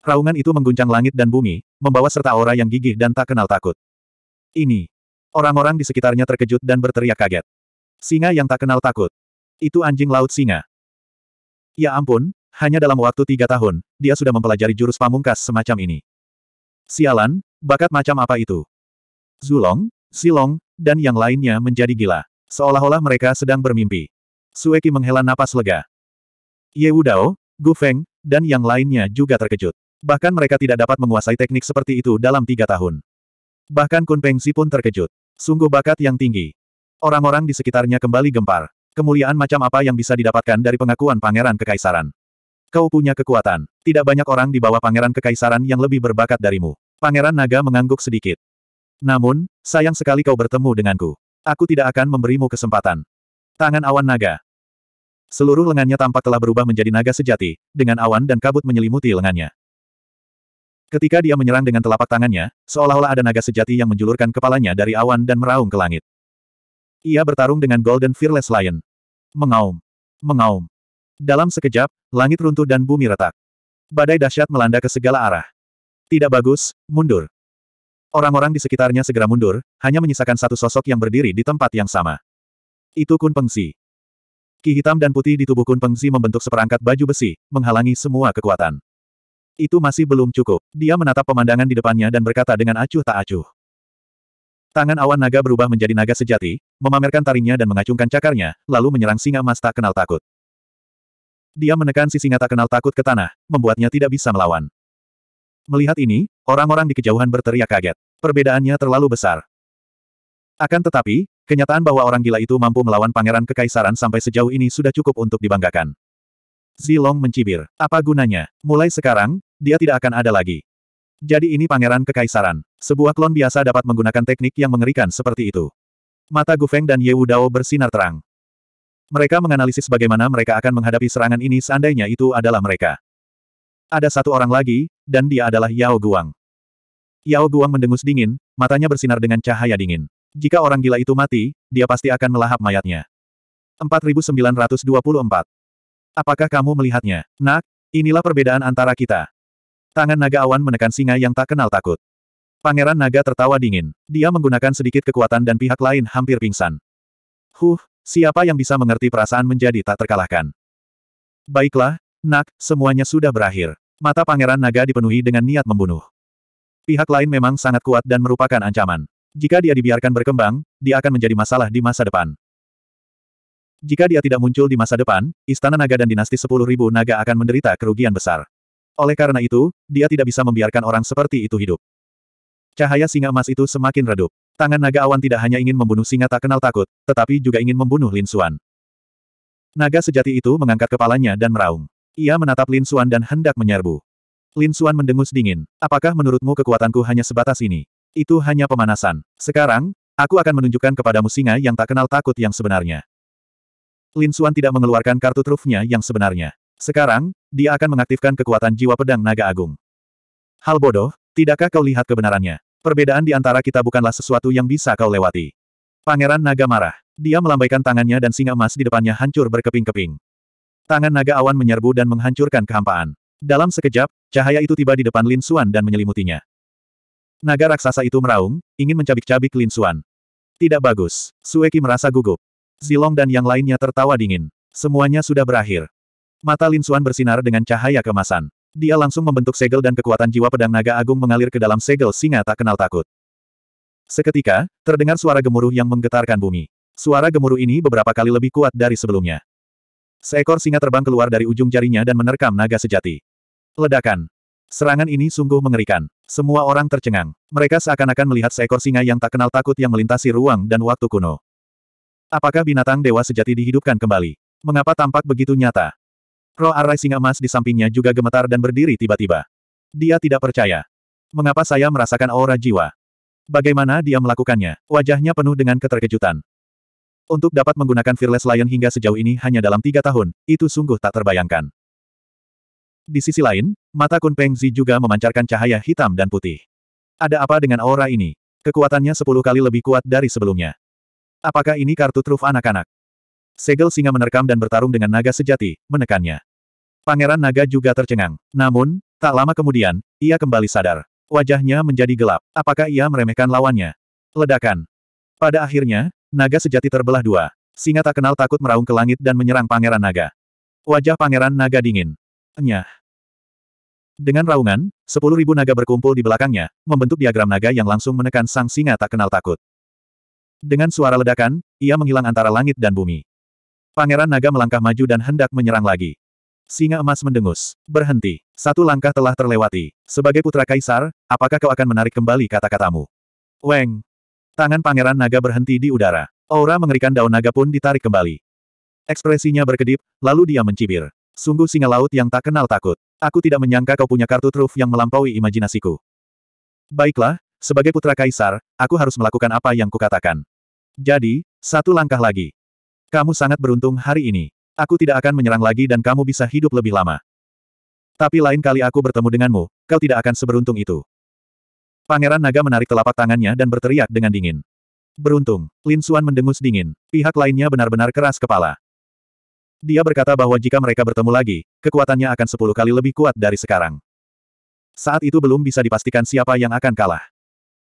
Raungan itu mengguncang langit dan bumi, membawa serta aura yang gigih dan tak kenal takut. Ini. Orang-orang di sekitarnya terkejut dan berteriak kaget. Singa yang tak kenal takut. Itu anjing laut singa. Ya ampun, hanya dalam waktu tiga tahun, dia sudah mempelajari jurus pamungkas semacam ini. Sialan, bakat macam apa itu? Zulong, Silong, dan yang lainnya menjadi gila. Seolah-olah mereka sedang bermimpi. Sueki menghela napas lega. Ye Wudao, Gu Feng, dan yang lainnya juga terkejut. Bahkan mereka tidak dapat menguasai teknik seperti itu dalam tiga tahun. Bahkan Kun Pengsi pun terkejut. Sungguh bakat yang tinggi. Orang-orang di sekitarnya kembali gempar. Kemuliaan macam apa yang bisa didapatkan dari pengakuan pangeran kekaisaran? Kau punya kekuatan. Tidak banyak orang di bawah pangeran kekaisaran yang lebih berbakat darimu. Pangeran naga mengangguk sedikit. Namun, sayang sekali kau bertemu denganku. Aku tidak akan memberimu kesempatan. Tangan awan naga. Seluruh lengannya tampak telah berubah menjadi naga sejati, dengan awan dan kabut menyelimuti lengannya. Ketika dia menyerang dengan telapak tangannya, seolah-olah ada naga sejati yang menjulurkan kepalanya dari awan dan meraung ke langit. Ia bertarung dengan Golden Fearless Lion. Mengaum. Mengaum. Dalam sekejap, langit runtuh dan bumi retak. Badai dahsyat melanda ke segala arah. Tidak bagus, mundur. Orang-orang di sekitarnya segera mundur, hanya menyisakan satu sosok yang berdiri di tempat yang sama. Itu Kun Pengsi. Ki hitam dan putih di tubuh Kun Pengsi membentuk seperangkat baju besi, menghalangi semua kekuatan. Itu masih belum cukup. Dia menatap pemandangan di depannya dan berkata dengan acuh tak acuh. Tangan awan naga berubah menjadi naga sejati, memamerkan taringnya dan mengacungkan cakarnya, lalu menyerang singa emas tak kenal takut. Dia menekan sisi tak kenal takut ke tanah, membuatnya tidak bisa melawan. Melihat ini, orang-orang di kejauhan berteriak kaget. Perbedaannya terlalu besar. Akan tetapi, kenyataan bahwa orang gila itu mampu melawan pangeran kekaisaran sampai sejauh ini sudah cukup untuk dibanggakan. Zilong mencibir. Apa gunanya? Mulai sekarang, dia tidak akan ada lagi. Jadi ini pangeran kekaisaran. Sebuah klon biasa dapat menggunakan teknik yang mengerikan seperti itu. Mata Gufeng dan Yewu Dao bersinar terang. Mereka menganalisis bagaimana mereka akan menghadapi serangan ini seandainya itu adalah mereka. Ada satu orang lagi, dan dia adalah Yao Guang. Yao Guang mendengus dingin, matanya bersinar dengan cahaya dingin. Jika orang gila itu mati, dia pasti akan melahap mayatnya. 4924. Apakah kamu melihatnya? Nak, inilah perbedaan antara kita. Tangan naga awan menekan singa yang tak kenal takut. Pangeran naga tertawa dingin. Dia menggunakan sedikit kekuatan dan pihak lain hampir pingsan. Huh, Siapa yang bisa mengerti perasaan menjadi tak terkalahkan? Baiklah, nak, semuanya sudah berakhir. Mata Pangeran Naga dipenuhi dengan niat membunuh. Pihak lain memang sangat kuat dan merupakan ancaman. Jika dia dibiarkan berkembang, dia akan menjadi masalah di masa depan. Jika dia tidak muncul di masa depan, Istana Naga dan Dinasti sepuluh ribu Naga akan menderita kerugian besar. Oleh karena itu, dia tidak bisa membiarkan orang seperti itu hidup. Cahaya singa emas itu semakin redup. Tangan naga awan tidak hanya ingin membunuh singa tak kenal takut, tetapi juga ingin membunuh Lin Xuan. Naga sejati itu mengangkat kepalanya dan meraung. Ia menatap Lin Xuan dan hendak menyerbu. Lin Xuan mendengus dingin. Apakah menurutmu kekuatanku hanya sebatas ini? Itu hanya pemanasan. Sekarang, aku akan menunjukkan kepadamu singa yang tak kenal takut yang sebenarnya. Lin Xuan tidak mengeluarkan kartu trufnya yang sebenarnya. Sekarang, dia akan mengaktifkan kekuatan jiwa pedang naga agung. Hal bodoh, tidakkah kau lihat kebenarannya? Perbedaan di antara kita bukanlah sesuatu yang bisa kau lewati. Pangeran Naga marah. Dia melambaikan tangannya dan singa emas di depannya hancur berkeping-keping. Tangan naga awan menyerbu dan menghancurkan kehampaan. Dalam sekejap, cahaya itu tiba di depan Lin Suan dan menyelimutinya. Naga raksasa itu meraung, ingin mencabik-cabik Lin Suan. Tidak bagus. Sueki merasa gugup. Zilong dan yang lainnya tertawa dingin. Semuanya sudah berakhir. Mata Lin Suan bersinar dengan cahaya kemasan. Dia langsung membentuk segel dan kekuatan jiwa pedang naga agung mengalir ke dalam segel singa tak kenal takut. Seketika, terdengar suara gemuruh yang menggetarkan bumi. Suara gemuruh ini beberapa kali lebih kuat dari sebelumnya. Seekor singa terbang keluar dari ujung jarinya dan menerkam naga sejati. Ledakan. Serangan ini sungguh mengerikan. Semua orang tercengang. Mereka seakan-akan melihat seekor singa yang tak kenal takut yang melintasi ruang dan waktu kuno. Apakah binatang dewa sejati dihidupkan kembali? Mengapa tampak begitu nyata? Roh arai singa emas di sampingnya juga gemetar dan berdiri tiba-tiba. Dia tidak percaya. Mengapa saya merasakan aura jiwa? Bagaimana dia melakukannya? Wajahnya penuh dengan keterkejutan. Untuk dapat menggunakan Fearless Lion hingga sejauh ini hanya dalam tiga tahun, itu sungguh tak terbayangkan. Di sisi lain, mata Kun Peng Zi juga memancarkan cahaya hitam dan putih. Ada apa dengan aura ini? Kekuatannya sepuluh kali lebih kuat dari sebelumnya. Apakah ini kartu truf anak-anak? Segel singa menerkam dan bertarung dengan naga sejati, menekannya. Pangeran naga juga tercengang. Namun, tak lama kemudian, ia kembali sadar. Wajahnya menjadi gelap. Apakah ia meremehkan lawannya? Ledakan. Pada akhirnya, naga sejati terbelah dua. Singa tak kenal takut meraung ke langit dan menyerang pangeran naga. Wajah pangeran naga dingin. Enyah. Dengan raungan, sepuluh ribu naga berkumpul di belakangnya, membentuk diagram naga yang langsung menekan sang singa tak kenal takut. Dengan suara ledakan, ia menghilang antara langit dan bumi. Pangeran naga melangkah maju dan hendak menyerang lagi. Singa emas mendengus. Berhenti. Satu langkah telah terlewati. Sebagai putra kaisar, apakah kau akan menarik kembali kata-katamu? Weng. Tangan pangeran naga berhenti di udara. Aura mengerikan daun naga pun ditarik kembali. Ekspresinya berkedip, lalu dia mencibir. Sungguh singa laut yang tak kenal takut. Aku tidak menyangka kau punya kartu truf yang melampaui imajinasiku. Baiklah, sebagai putra kaisar, aku harus melakukan apa yang kukatakan. Jadi, satu langkah lagi. Kamu sangat beruntung hari ini. Aku tidak akan menyerang lagi dan kamu bisa hidup lebih lama. Tapi lain kali aku bertemu denganmu, kau tidak akan seberuntung itu. Pangeran Naga menarik telapak tangannya dan berteriak dengan dingin. Beruntung, Lin Suan mendengus dingin. Pihak lainnya benar-benar keras kepala. Dia berkata bahwa jika mereka bertemu lagi, kekuatannya akan sepuluh kali lebih kuat dari sekarang. Saat itu belum bisa dipastikan siapa yang akan kalah.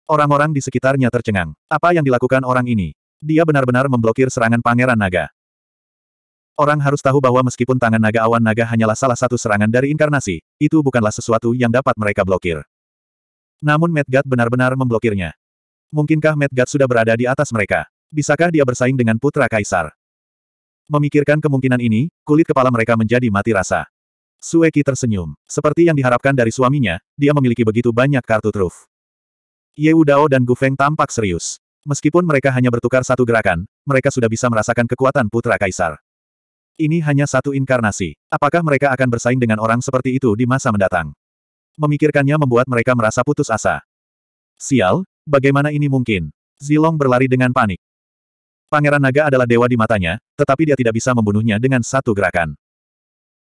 Orang-orang di sekitarnya tercengang. Apa yang dilakukan orang ini? Dia benar-benar memblokir serangan Pangeran Naga. Orang harus tahu bahwa meskipun tangan naga awan naga hanyalah salah satu serangan dari inkarnasi, itu bukanlah sesuatu yang dapat mereka blokir. Namun Medgat benar-benar memblokirnya. Mungkinkah Medgat sudah berada di atas mereka? Bisakah dia bersaing dengan Putra Kaisar? Memikirkan kemungkinan ini, kulit kepala mereka menjadi mati rasa. Sueki tersenyum. Seperti yang diharapkan dari suaminya, dia memiliki begitu banyak kartu truf. Ye dan Gu Feng tampak serius. Meskipun mereka hanya bertukar satu gerakan, mereka sudah bisa merasakan kekuatan Putra Kaisar. Ini hanya satu inkarnasi. Apakah mereka akan bersaing dengan orang seperti itu di masa mendatang? Memikirkannya membuat mereka merasa putus asa. Sial, bagaimana ini mungkin? Zilong berlari dengan panik. Pangeran Naga adalah dewa di matanya, tetapi dia tidak bisa membunuhnya dengan satu gerakan.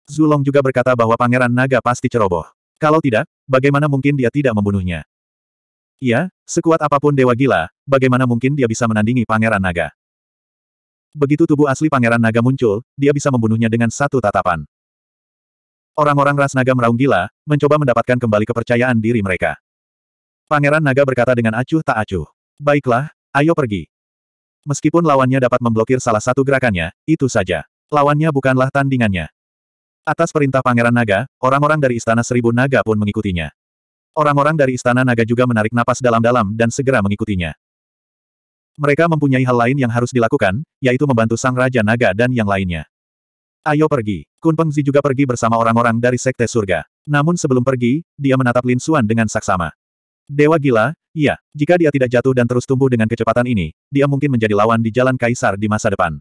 Zulong juga berkata bahwa Pangeran Naga pasti ceroboh. Kalau tidak, bagaimana mungkin dia tidak membunuhnya? Iya, sekuat apapun Dewa Gila, bagaimana mungkin dia bisa menandingi Pangeran Naga? Begitu tubuh asli Pangeran Naga muncul, dia bisa membunuhnya dengan satu tatapan. Orang-orang ras naga meraung gila, mencoba mendapatkan kembali kepercayaan diri mereka. Pangeran Naga berkata dengan acuh tak acuh. Baiklah, ayo pergi. Meskipun lawannya dapat memblokir salah satu gerakannya, itu saja. Lawannya bukanlah tandingannya. Atas perintah Pangeran Naga, orang-orang dari Istana Seribu Naga pun mengikutinya. Orang-orang dari Istana Naga juga menarik napas dalam-dalam dan segera mengikutinya. Mereka mempunyai hal lain yang harus dilakukan, yaitu membantu Sang Raja Naga dan yang lainnya. Ayo pergi. Kun Pengzi juga pergi bersama orang-orang dari Sekte Surga. Namun sebelum pergi, dia menatap Lin Xuan dengan saksama. Dewa gila, iya, jika dia tidak jatuh dan terus tumbuh dengan kecepatan ini, dia mungkin menjadi lawan di jalan kaisar di masa depan.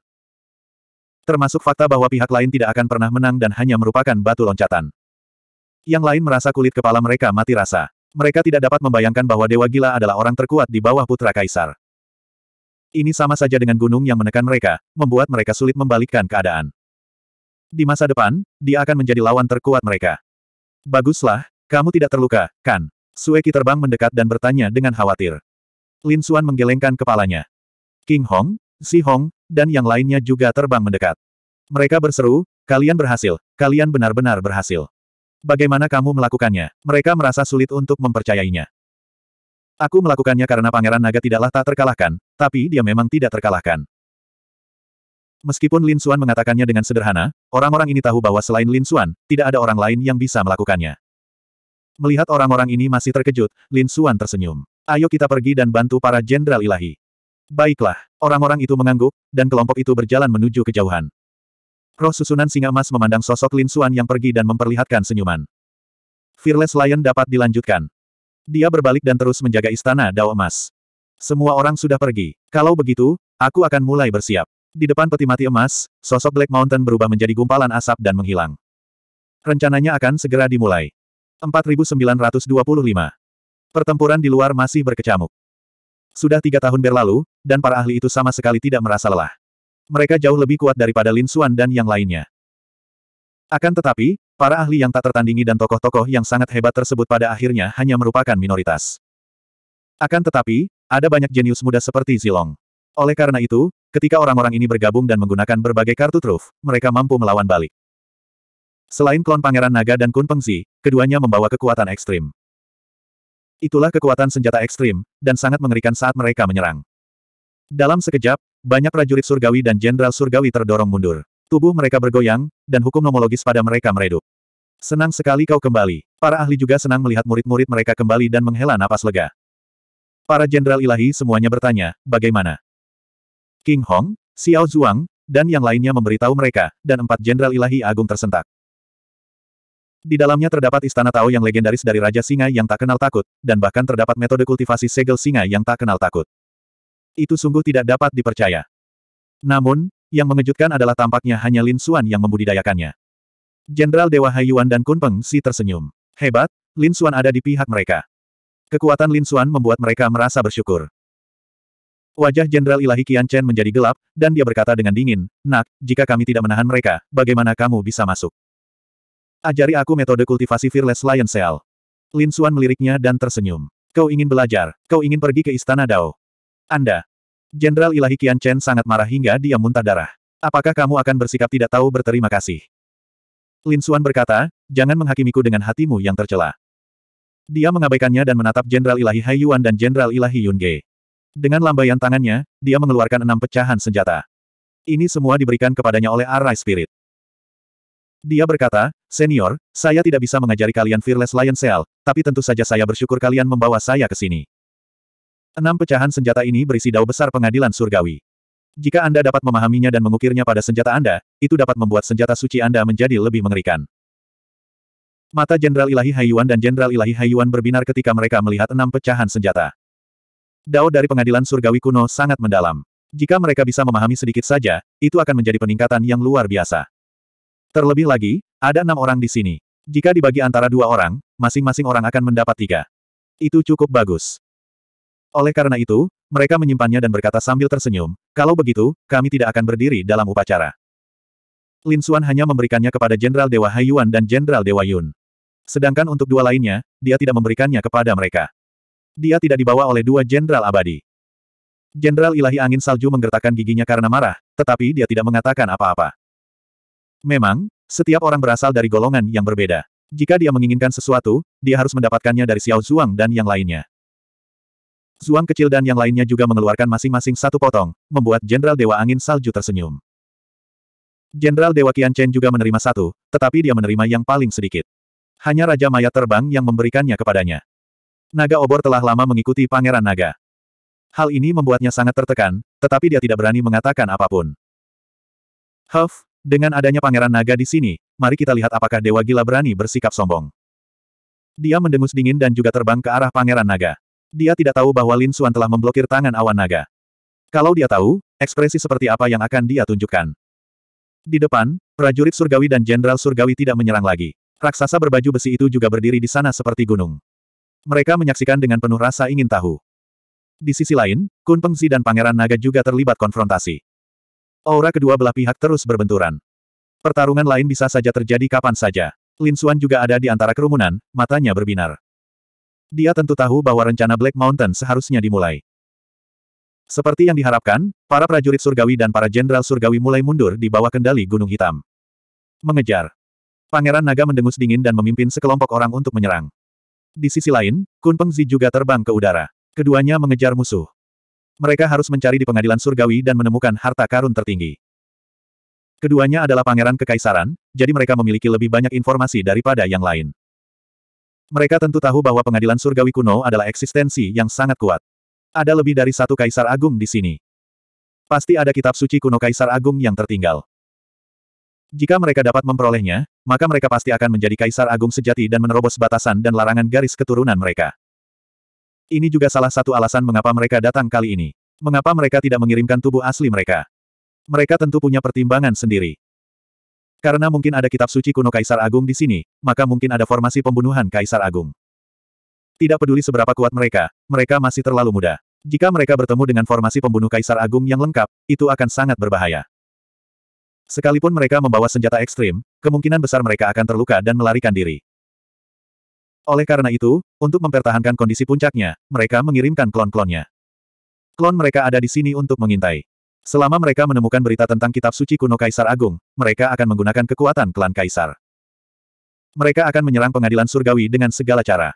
Termasuk fakta bahwa pihak lain tidak akan pernah menang dan hanya merupakan batu loncatan. Yang lain merasa kulit kepala mereka mati rasa. Mereka tidak dapat membayangkan bahwa Dewa Gila adalah orang terkuat di bawah Putra Kaisar. Ini sama saja dengan gunung yang menekan mereka, membuat mereka sulit membalikkan keadaan. Di masa depan, dia akan menjadi lawan terkuat mereka. Baguslah, kamu tidak terluka, kan? Sueki terbang mendekat dan bertanya dengan khawatir. Lin Xuan menggelengkan kepalanya. King Hong, Si Hong, dan yang lainnya juga terbang mendekat. Mereka berseru, kalian berhasil, kalian benar-benar berhasil. Bagaimana kamu melakukannya? Mereka merasa sulit untuk mempercayainya. Aku melakukannya karena Pangeran Naga tidaklah tak terkalahkan, tapi dia memang tidak terkalahkan. Meskipun Lin Xuan mengatakannya dengan sederhana, orang-orang ini tahu bahwa selain Lin Xuan, tidak ada orang lain yang bisa melakukannya. Melihat orang-orang ini masih terkejut, Lin Xuan tersenyum. Ayo kita pergi dan bantu para jenderal ilahi. Baiklah, orang-orang itu mengangguk, dan kelompok itu berjalan menuju kejauhan. Roh susunan singa emas memandang sosok Lin Xuan yang pergi dan memperlihatkan senyuman. Fearless Lion dapat dilanjutkan. Dia berbalik dan terus menjaga istana Dao Emas. Semua orang sudah pergi. Kalau begitu, aku akan mulai bersiap. Di depan peti mati emas, sosok Black Mountain berubah menjadi gumpalan asap dan menghilang. Rencananya akan segera dimulai. 4925. Pertempuran di luar masih berkecamuk. Sudah tiga tahun berlalu, dan para ahli itu sama sekali tidak merasa lelah. Mereka jauh lebih kuat daripada Lin Xuan dan yang lainnya. Akan tetapi, para ahli yang tak tertandingi dan tokoh-tokoh yang sangat hebat tersebut pada akhirnya hanya merupakan minoritas. Akan tetapi, ada banyak jenius muda seperti Zilong. Oleh karena itu, ketika orang-orang ini bergabung dan menggunakan berbagai kartu truf, mereka mampu melawan balik. Selain klon Pangeran Naga dan Kun Pengzi, keduanya membawa kekuatan ekstrim. Itulah kekuatan senjata ekstrim, dan sangat mengerikan saat mereka menyerang. Dalam sekejap, banyak prajurit surgawi dan jenderal surgawi terdorong mundur. Tubuh mereka bergoyang, dan hukum nomologis pada mereka meredup. Senang sekali kau kembali. Para ahli juga senang melihat murid-murid mereka kembali dan menghela napas lega. Para jenderal ilahi semuanya bertanya, bagaimana? King Hong, Xiao Zhuang, dan yang lainnya memberitahu mereka, dan empat jenderal ilahi agung tersentak. Di dalamnya terdapat istana Tao yang legendaris dari Raja Singa yang tak kenal takut, dan bahkan terdapat metode kultivasi segel singa yang tak kenal takut itu sungguh tidak dapat dipercaya. Namun, yang mengejutkan adalah tampaknya hanya Lin Xuan yang membudidayakannya. Jenderal Dewa Haiyuan dan Kun Peng Si tersenyum. Hebat, Lin Xuan ada di pihak mereka. Kekuatan Lin Xuan membuat mereka merasa bersyukur. Wajah Jenderal Ilahi Qian Chen menjadi gelap, dan dia berkata dengan dingin, Nak, jika kami tidak menahan mereka, bagaimana kamu bisa masuk? Ajari aku metode kultivasi Fearless Lion Seal. Lin Xuan meliriknya dan tersenyum. Kau ingin belajar, kau ingin pergi ke Istana Dao. Anda. Jenderal Ilahi Qian Chen sangat marah hingga dia muntah darah. Apakah kamu akan bersikap tidak tahu berterima kasih? Lin Xuan berkata, jangan menghakimiku dengan hatimu yang tercela. Dia mengabaikannya dan menatap Jenderal Ilahi Hai Yuan dan Jenderal Ilahi Yun Ge. Dengan lambaian tangannya, dia mengeluarkan enam pecahan senjata. Ini semua diberikan kepadanya oleh Arai Spirit. Dia berkata, Senior, saya tidak bisa mengajari kalian Fearless Lion Seal, tapi tentu saja saya bersyukur kalian membawa saya ke sini. Enam pecahan senjata ini berisi dao besar pengadilan surgawi. Jika Anda dapat memahaminya dan mengukirnya pada senjata Anda, itu dapat membuat senjata suci Anda menjadi lebih mengerikan. Mata Jenderal Ilahi Haiyuan dan Jenderal Ilahi Haiyuan berbinar ketika mereka melihat enam pecahan senjata. Dao dari pengadilan surgawi kuno sangat mendalam. Jika mereka bisa memahami sedikit saja, itu akan menjadi peningkatan yang luar biasa. Terlebih lagi, ada enam orang di sini. Jika dibagi antara dua orang, masing-masing orang akan mendapat tiga. Itu cukup bagus. Oleh karena itu, mereka menyimpannya dan berkata sambil tersenyum, kalau begitu, kami tidak akan berdiri dalam upacara. Lin Xuan hanya memberikannya kepada Jenderal Dewa Haiyuan dan Jenderal Dewa Yun. Sedangkan untuk dua lainnya, dia tidak memberikannya kepada mereka. Dia tidak dibawa oleh dua jenderal abadi. Jenderal Ilahi Angin Salju menggertakkan giginya karena marah, tetapi dia tidak mengatakan apa-apa. Memang, setiap orang berasal dari golongan yang berbeda. Jika dia menginginkan sesuatu, dia harus mendapatkannya dari Xiao Zhuang dan yang lainnya. Zuang kecil dan yang lainnya juga mengeluarkan masing-masing satu potong, membuat Jenderal Dewa Angin Salju tersenyum. Jenderal Dewa Qian Chen juga menerima satu, tetapi dia menerima yang paling sedikit. Hanya Raja Maya Terbang yang memberikannya kepadanya. Naga obor telah lama mengikuti Pangeran Naga. Hal ini membuatnya sangat tertekan, tetapi dia tidak berani mengatakan apapun. Huff, dengan adanya Pangeran Naga di sini, mari kita lihat apakah Dewa Gila berani bersikap sombong. Dia mendengus dingin dan juga terbang ke arah Pangeran Naga. Dia tidak tahu bahwa Lin Suan telah memblokir tangan awan naga. Kalau dia tahu, ekspresi seperti apa yang akan dia tunjukkan. Di depan, prajurit surgawi dan jenderal surgawi tidak menyerang lagi. Raksasa berbaju besi itu juga berdiri di sana seperti gunung. Mereka menyaksikan dengan penuh rasa ingin tahu. Di sisi lain, Kun Pengzi dan Pangeran Naga juga terlibat konfrontasi. Aura kedua belah pihak terus berbenturan. Pertarungan lain bisa saja terjadi kapan saja. Lin Suan juga ada di antara kerumunan, matanya berbinar. Dia tentu tahu bahwa rencana Black Mountain seharusnya dimulai. Seperti yang diharapkan, para prajurit surgawi dan para jenderal surgawi mulai mundur di bawah kendali Gunung Hitam. Mengejar. Pangeran Naga mendengus dingin dan memimpin sekelompok orang untuk menyerang. Di sisi lain, Kun Zi juga terbang ke udara. Keduanya mengejar musuh. Mereka harus mencari di pengadilan surgawi dan menemukan harta karun tertinggi. Keduanya adalah pangeran kekaisaran, jadi mereka memiliki lebih banyak informasi daripada yang lain. Mereka tentu tahu bahwa pengadilan surgawi kuno adalah eksistensi yang sangat kuat. Ada lebih dari satu kaisar agung di sini. Pasti ada kitab suci kuno kaisar agung yang tertinggal. Jika mereka dapat memperolehnya, maka mereka pasti akan menjadi kaisar agung sejati dan menerobos batasan dan larangan garis keturunan mereka. Ini juga salah satu alasan mengapa mereka datang kali ini. Mengapa mereka tidak mengirimkan tubuh asli mereka? Mereka tentu punya pertimbangan sendiri. Karena mungkin ada kitab suci kuno Kaisar Agung di sini, maka mungkin ada formasi pembunuhan Kaisar Agung. Tidak peduli seberapa kuat mereka, mereka masih terlalu muda. Jika mereka bertemu dengan formasi pembunuh Kaisar Agung yang lengkap, itu akan sangat berbahaya. Sekalipun mereka membawa senjata ekstrim, kemungkinan besar mereka akan terluka dan melarikan diri. Oleh karena itu, untuk mempertahankan kondisi puncaknya, mereka mengirimkan klon-klonnya. Klon mereka ada di sini untuk mengintai. Selama mereka menemukan berita tentang kitab suci kuno Kaisar Agung, mereka akan menggunakan kekuatan klan Kaisar. Mereka akan menyerang pengadilan surgawi dengan segala cara.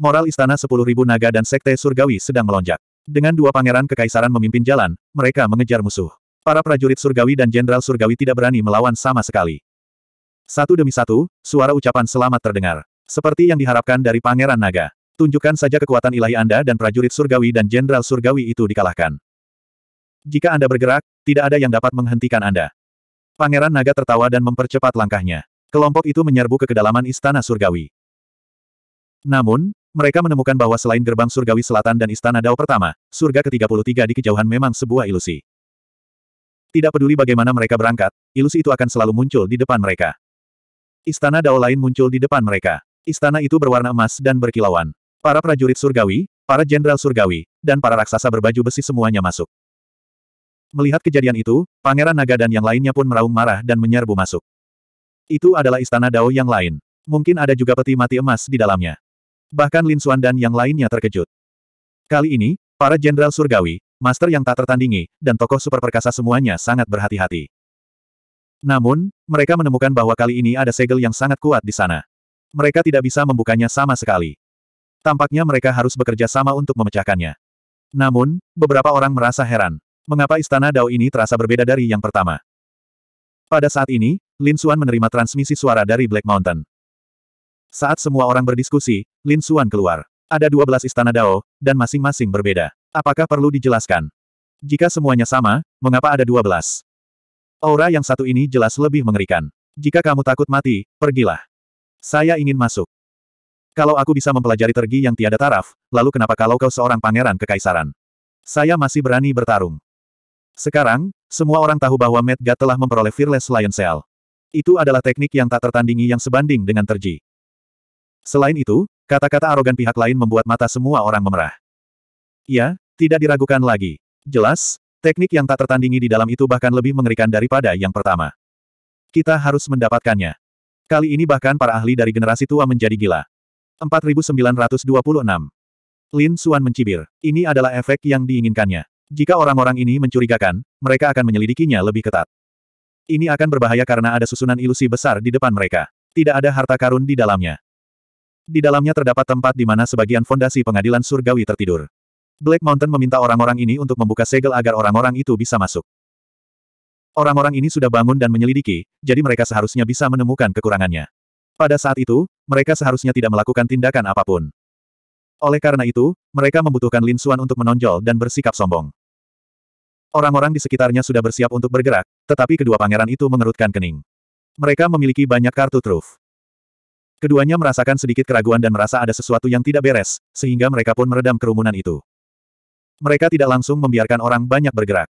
Moral Istana 10.000 Naga dan Sekte Surgawi sedang melonjak. Dengan dua pangeran kekaisaran memimpin jalan, mereka mengejar musuh. Para prajurit surgawi dan jenderal surgawi tidak berani melawan sama sekali. Satu demi satu, suara ucapan selamat terdengar. Seperti yang diharapkan dari pangeran naga. Tunjukkan saja kekuatan ilahi Anda dan prajurit surgawi dan jenderal surgawi itu dikalahkan. Jika Anda bergerak, tidak ada yang dapat menghentikan Anda. Pangeran Naga tertawa dan mempercepat langkahnya. Kelompok itu menyerbu ke kedalaman Istana Surgawi. Namun, mereka menemukan bahwa selain gerbang Surgawi Selatan dan Istana Dao pertama, surga ke-33 di kejauhan memang sebuah ilusi. Tidak peduli bagaimana mereka berangkat, ilusi itu akan selalu muncul di depan mereka. Istana Dao lain muncul di depan mereka. Istana itu berwarna emas dan berkilauan. Para prajurit surgawi, para jenderal surgawi, dan para raksasa berbaju besi semuanya masuk. Melihat kejadian itu, Pangeran Naga dan yang lainnya pun meraung marah dan menyerbu masuk. Itu adalah istana Dao yang lain. Mungkin ada juga peti mati emas di dalamnya. Bahkan Lin Xuan dan yang lainnya terkejut. Kali ini, para jenderal surgawi, master yang tak tertandingi, dan tokoh super perkasa semuanya sangat berhati-hati. Namun, mereka menemukan bahwa kali ini ada segel yang sangat kuat di sana. Mereka tidak bisa membukanya sama sekali. Tampaknya mereka harus bekerja sama untuk memecahkannya. Namun, beberapa orang merasa heran. Mengapa istana Dao ini terasa berbeda dari yang pertama? Pada saat ini, Lin Xuan menerima transmisi suara dari Black Mountain. Saat semua orang berdiskusi, Lin Xuan keluar. Ada 12 istana Dao, dan masing-masing berbeda. Apakah perlu dijelaskan? Jika semuanya sama, mengapa ada 12? Aura yang satu ini jelas lebih mengerikan. Jika kamu takut mati, pergilah. Saya ingin masuk. Kalau aku bisa mempelajari tergi yang tiada taraf, lalu kenapa kalau kau seorang pangeran kekaisaran? Saya masih berani bertarung. Sekarang, semua orang tahu bahwa Matt Gat telah memperoleh Fearless Lion Seal. Itu adalah teknik yang tak tertandingi yang sebanding dengan terji. Selain itu, kata-kata arogan pihak lain membuat mata semua orang memerah. Ya, tidak diragukan lagi. Jelas, teknik yang tak tertandingi di dalam itu bahkan lebih mengerikan daripada yang pertama. Kita harus mendapatkannya. Kali ini bahkan para ahli dari generasi tua menjadi gila. 4926. Lin Suan mencibir. Ini adalah efek yang diinginkannya. Jika orang-orang ini mencurigakan, mereka akan menyelidikinya lebih ketat. Ini akan berbahaya karena ada susunan ilusi besar di depan mereka. Tidak ada harta karun di dalamnya. Di dalamnya terdapat tempat di mana sebagian fondasi pengadilan surgawi tertidur. Black Mountain meminta orang-orang ini untuk membuka segel agar orang-orang itu bisa masuk. Orang-orang ini sudah bangun dan menyelidiki, jadi mereka seharusnya bisa menemukan kekurangannya. Pada saat itu, mereka seharusnya tidak melakukan tindakan apapun. Oleh karena itu, mereka membutuhkan Lin Suan untuk menonjol dan bersikap sombong. Orang-orang di sekitarnya sudah bersiap untuk bergerak, tetapi kedua pangeran itu mengerutkan kening. Mereka memiliki banyak kartu truf. Keduanya merasakan sedikit keraguan dan merasa ada sesuatu yang tidak beres, sehingga mereka pun meredam kerumunan itu. Mereka tidak langsung membiarkan orang banyak bergerak.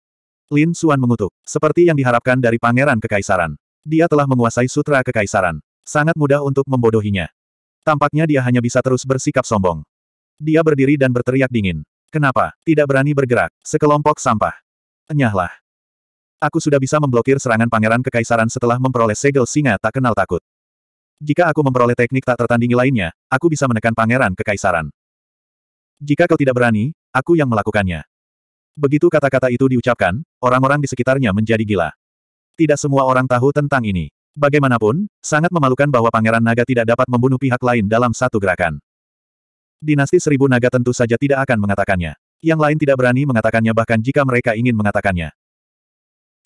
Lin Suan mengutuk, seperti yang diharapkan dari pangeran kekaisaran. Dia telah menguasai sutra kekaisaran. Sangat mudah untuk membodohinya. Tampaknya dia hanya bisa terus bersikap sombong. Dia berdiri dan berteriak dingin. Kenapa? Tidak berani bergerak. Sekelompok sampah. Enyahlah. Aku sudah bisa memblokir serangan pangeran kekaisaran setelah memperoleh segel singa tak kenal takut. Jika aku memperoleh teknik tak tertandingi lainnya, aku bisa menekan pangeran kekaisaran. Jika kau tidak berani, aku yang melakukannya. Begitu kata-kata itu diucapkan, orang-orang di sekitarnya menjadi gila. Tidak semua orang tahu tentang ini. Bagaimanapun, sangat memalukan bahwa Pangeran Naga tidak dapat membunuh pihak lain dalam satu gerakan. Dinasti Seribu Naga tentu saja tidak akan mengatakannya. Yang lain tidak berani mengatakannya bahkan jika mereka ingin mengatakannya.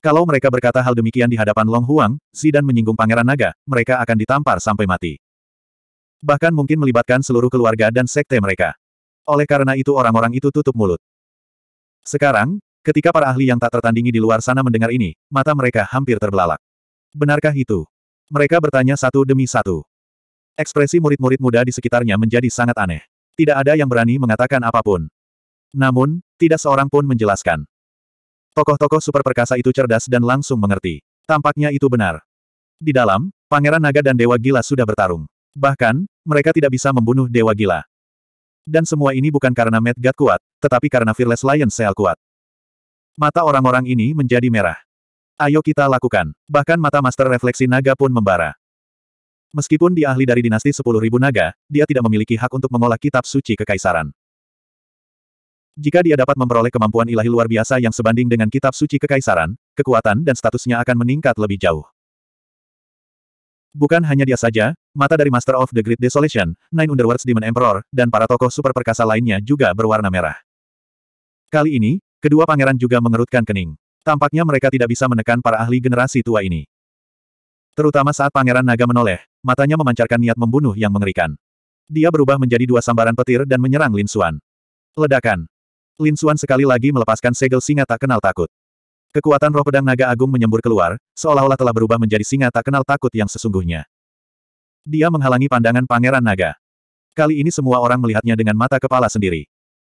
Kalau mereka berkata hal demikian di hadapan Long Huang, Zidan menyinggung Pangeran Naga, mereka akan ditampar sampai mati. Bahkan mungkin melibatkan seluruh keluarga dan sekte mereka. Oleh karena itu orang-orang itu tutup mulut. Sekarang, ketika para ahli yang tak tertandingi di luar sana mendengar ini, mata mereka hampir terbelalak. Benarkah itu? Mereka bertanya satu demi satu. Ekspresi murid-murid muda di sekitarnya menjadi sangat aneh. Tidak ada yang berani mengatakan apapun. Namun, tidak seorang pun menjelaskan. Tokoh-tokoh super perkasa itu cerdas dan langsung mengerti. Tampaknya itu benar. Di dalam, Pangeran Naga dan Dewa Gila sudah bertarung. Bahkan, mereka tidak bisa membunuh Dewa Gila. Dan semua ini bukan karena Mad God kuat, tetapi karena Fearless Lion Seal kuat. Mata orang-orang ini menjadi merah. Ayo kita lakukan. Bahkan mata Master Refleksi Naga pun membara. Meskipun dia ahli dari dinasti 10.000 naga, dia tidak memiliki hak untuk mengolah kitab suci kekaisaran. Jika dia dapat memperoleh kemampuan ilahi luar biasa yang sebanding dengan kitab suci kekaisaran, kekuatan dan statusnya akan meningkat lebih jauh. Bukan hanya dia saja, mata dari Master of the Great Desolation, Nine Underworlds Demon Emperor, dan para tokoh super perkasa lainnya juga berwarna merah. Kali ini, kedua pangeran juga mengerutkan kening. Tampaknya mereka tidak bisa menekan para ahli generasi tua ini. Terutama saat pangeran naga menoleh, matanya memancarkan niat membunuh yang mengerikan. Dia berubah menjadi dua sambaran petir dan menyerang Lin Xuan. Ledakan. Lin Xuan sekali lagi melepaskan segel singa tak kenal takut. Kekuatan roh pedang naga agung menyembur keluar, seolah-olah telah berubah menjadi singa tak kenal takut yang sesungguhnya. Dia menghalangi pandangan pangeran naga. Kali ini semua orang melihatnya dengan mata kepala sendiri.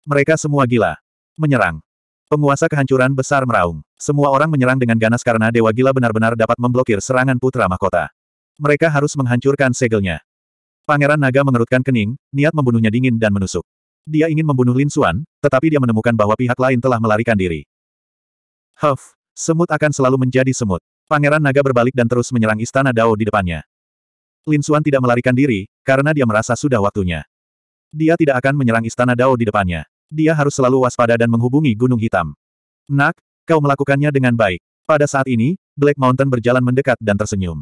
Mereka semua gila. Menyerang. Penguasa kehancuran besar meraung. Semua orang menyerang dengan ganas karena Dewa Gila benar-benar dapat memblokir serangan Putra Mahkota. Mereka harus menghancurkan segelnya. Pangeran Naga mengerutkan kening, niat membunuhnya dingin dan menusuk. Dia ingin membunuh Lin Xuan, tetapi dia menemukan bahwa pihak lain telah melarikan diri. Huff, semut akan selalu menjadi semut. Pangeran Naga berbalik dan terus menyerang istana Dao di depannya. Lin Xuan tidak melarikan diri, karena dia merasa sudah waktunya. Dia tidak akan menyerang istana Dao di depannya. Dia harus selalu waspada dan menghubungi Gunung Hitam. Nak, kau melakukannya dengan baik. Pada saat ini, Black Mountain berjalan mendekat dan tersenyum.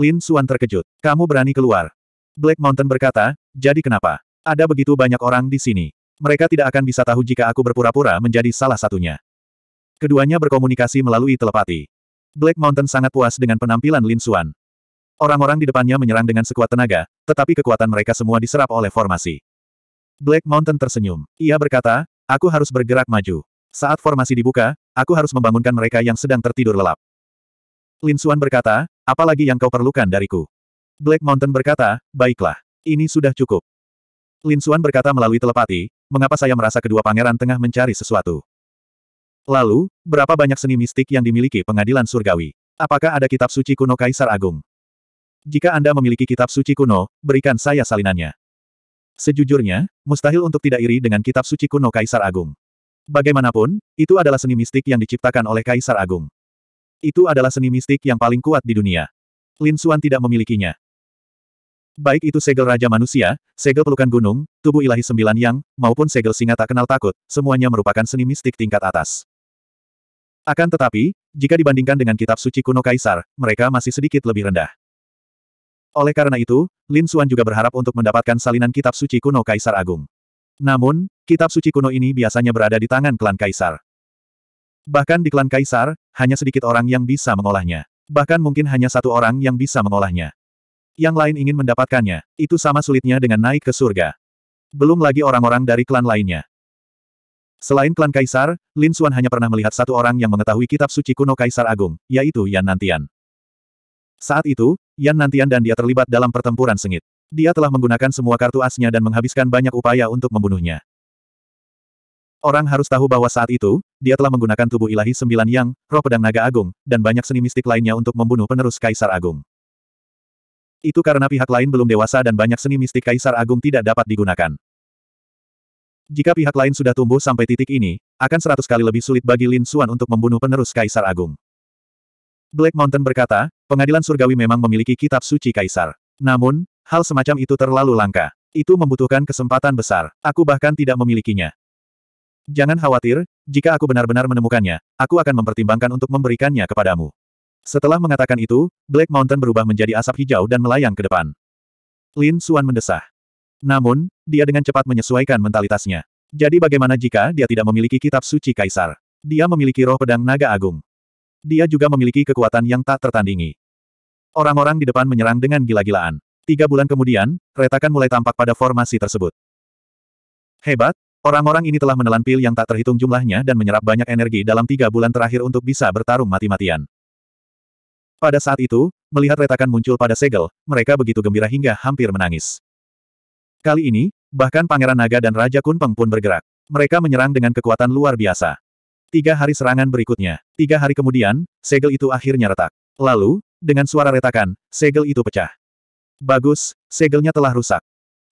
Lin Xuan terkejut. Kamu berani keluar. Black Mountain berkata, jadi kenapa? Ada begitu banyak orang di sini. Mereka tidak akan bisa tahu jika aku berpura-pura menjadi salah satunya. Keduanya berkomunikasi melalui telepati. Black Mountain sangat puas dengan penampilan Lin Suan. Orang-orang di depannya menyerang dengan sekuat tenaga, tetapi kekuatan mereka semua diserap oleh formasi. Black Mountain tersenyum. Ia berkata, aku harus bergerak maju. Saat formasi dibuka, aku harus membangunkan mereka yang sedang tertidur lelap. Lin Suan berkata, apalagi yang kau perlukan dariku? Black Mountain berkata, baiklah. Ini sudah cukup. Lin Suan berkata melalui telepati, mengapa saya merasa kedua pangeran tengah mencari sesuatu. Lalu, berapa banyak seni mistik yang dimiliki pengadilan surgawi? Apakah ada kitab suci kuno Kaisar Agung? Jika Anda memiliki kitab suci kuno, berikan saya salinannya. Sejujurnya, mustahil untuk tidak iri dengan kitab suci kuno Kaisar Agung. Bagaimanapun, itu adalah seni mistik yang diciptakan oleh Kaisar Agung. Itu adalah seni mistik yang paling kuat di dunia. Lin Suan tidak memilikinya. Baik itu segel Raja Manusia, segel pelukan gunung, tubuh ilahi sembilan yang, maupun segel singa tak kenal takut, semuanya merupakan seni mistik tingkat atas. Akan tetapi, jika dibandingkan dengan kitab suci kuno Kaisar, mereka masih sedikit lebih rendah. Oleh karena itu, Lin Suan juga berharap untuk mendapatkan salinan kitab suci kuno Kaisar Agung. Namun, kitab suci kuno ini biasanya berada di tangan klan Kaisar. Bahkan di klan Kaisar, hanya sedikit orang yang bisa mengolahnya. Bahkan mungkin hanya satu orang yang bisa mengolahnya. Yang lain ingin mendapatkannya, itu sama sulitnya dengan naik ke surga. Belum lagi orang-orang dari klan lainnya. Selain klan Kaisar, Lin Xuan hanya pernah melihat satu orang yang mengetahui kitab suci kuno Kaisar Agung, yaitu Yan Nantian. Saat itu, Yan Nantian dan dia terlibat dalam pertempuran sengit. Dia telah menggunakan semua kartu asnya dan menghabiskan banyak upaya untuk membunuhnya. Orang harus tahu bahwa saat itu, dia telah menggunakan tubuh ilahi sembilan yang, roh pedang naga agung, dan banyak seni mistik lainnya untuk membunuh penerus Kaisar Agung. Itu karena pihak lain belum dewasa dan banyak seni mistik Kaisar Agung tidak dapat digunakan. Jika pihak lain sudah tumbuh sampai titik ini, akan seratus kali lebih sulit bagi Lin Xuan untuk membunuh penerus Kaisar Agung. Black Mountain berkata, pengadilan surgawi memang memiliki kitab suci Kaisar. Namun, hal semacam itu terlalu langka. Itu membutuhkan kesempatan besar. Aku bahkan tidak memilikinya. Jangan khawatir, jika aku benar-benar menemukannya, aku akan mempertimbangkan untuk memberikannya kepadamu. Setelah mengatakan itu, Black Mountain berubah menjadi asap hijau dan melayang ke depan. Lin Suan mendesah. Namun, dia dengan cepat menyesuaikan mentalitasnya. Jadi bagaimana jika dia tidak memiliki kitab suci kaisar? Dia memiliki roh pedang naga agung. Dia juga memiliki kekuatan yang tak tertandingi. Orang-orang di depan menyerang dengan gila-gilaan. Tiga bulan kemudian, retakan mulai tampak pada formasi tersebut. Hebat, orang-orang ini telah menelan pil yang tak terhitung jumlahnya dan menyerap banyak energi dalam tiga bulan terakhir untuk bisa bertarung mati-matian. Pada saat itu, melihat retakan muncul pada segel, mereka begitu gembira hingga hampir menangis. Kali ini, bahkan Pangeran Naga dan Raja Kunpeng pun bergerak. Mereka menyerang dengan kekuatan luar biasa. Tiga hari serangan berikutnya. Tiga hari kemudian, segel itu akhirnya retak. Lalu, dengan suara retakan, segel itu pecah. Bagus, segelnya telah rusak.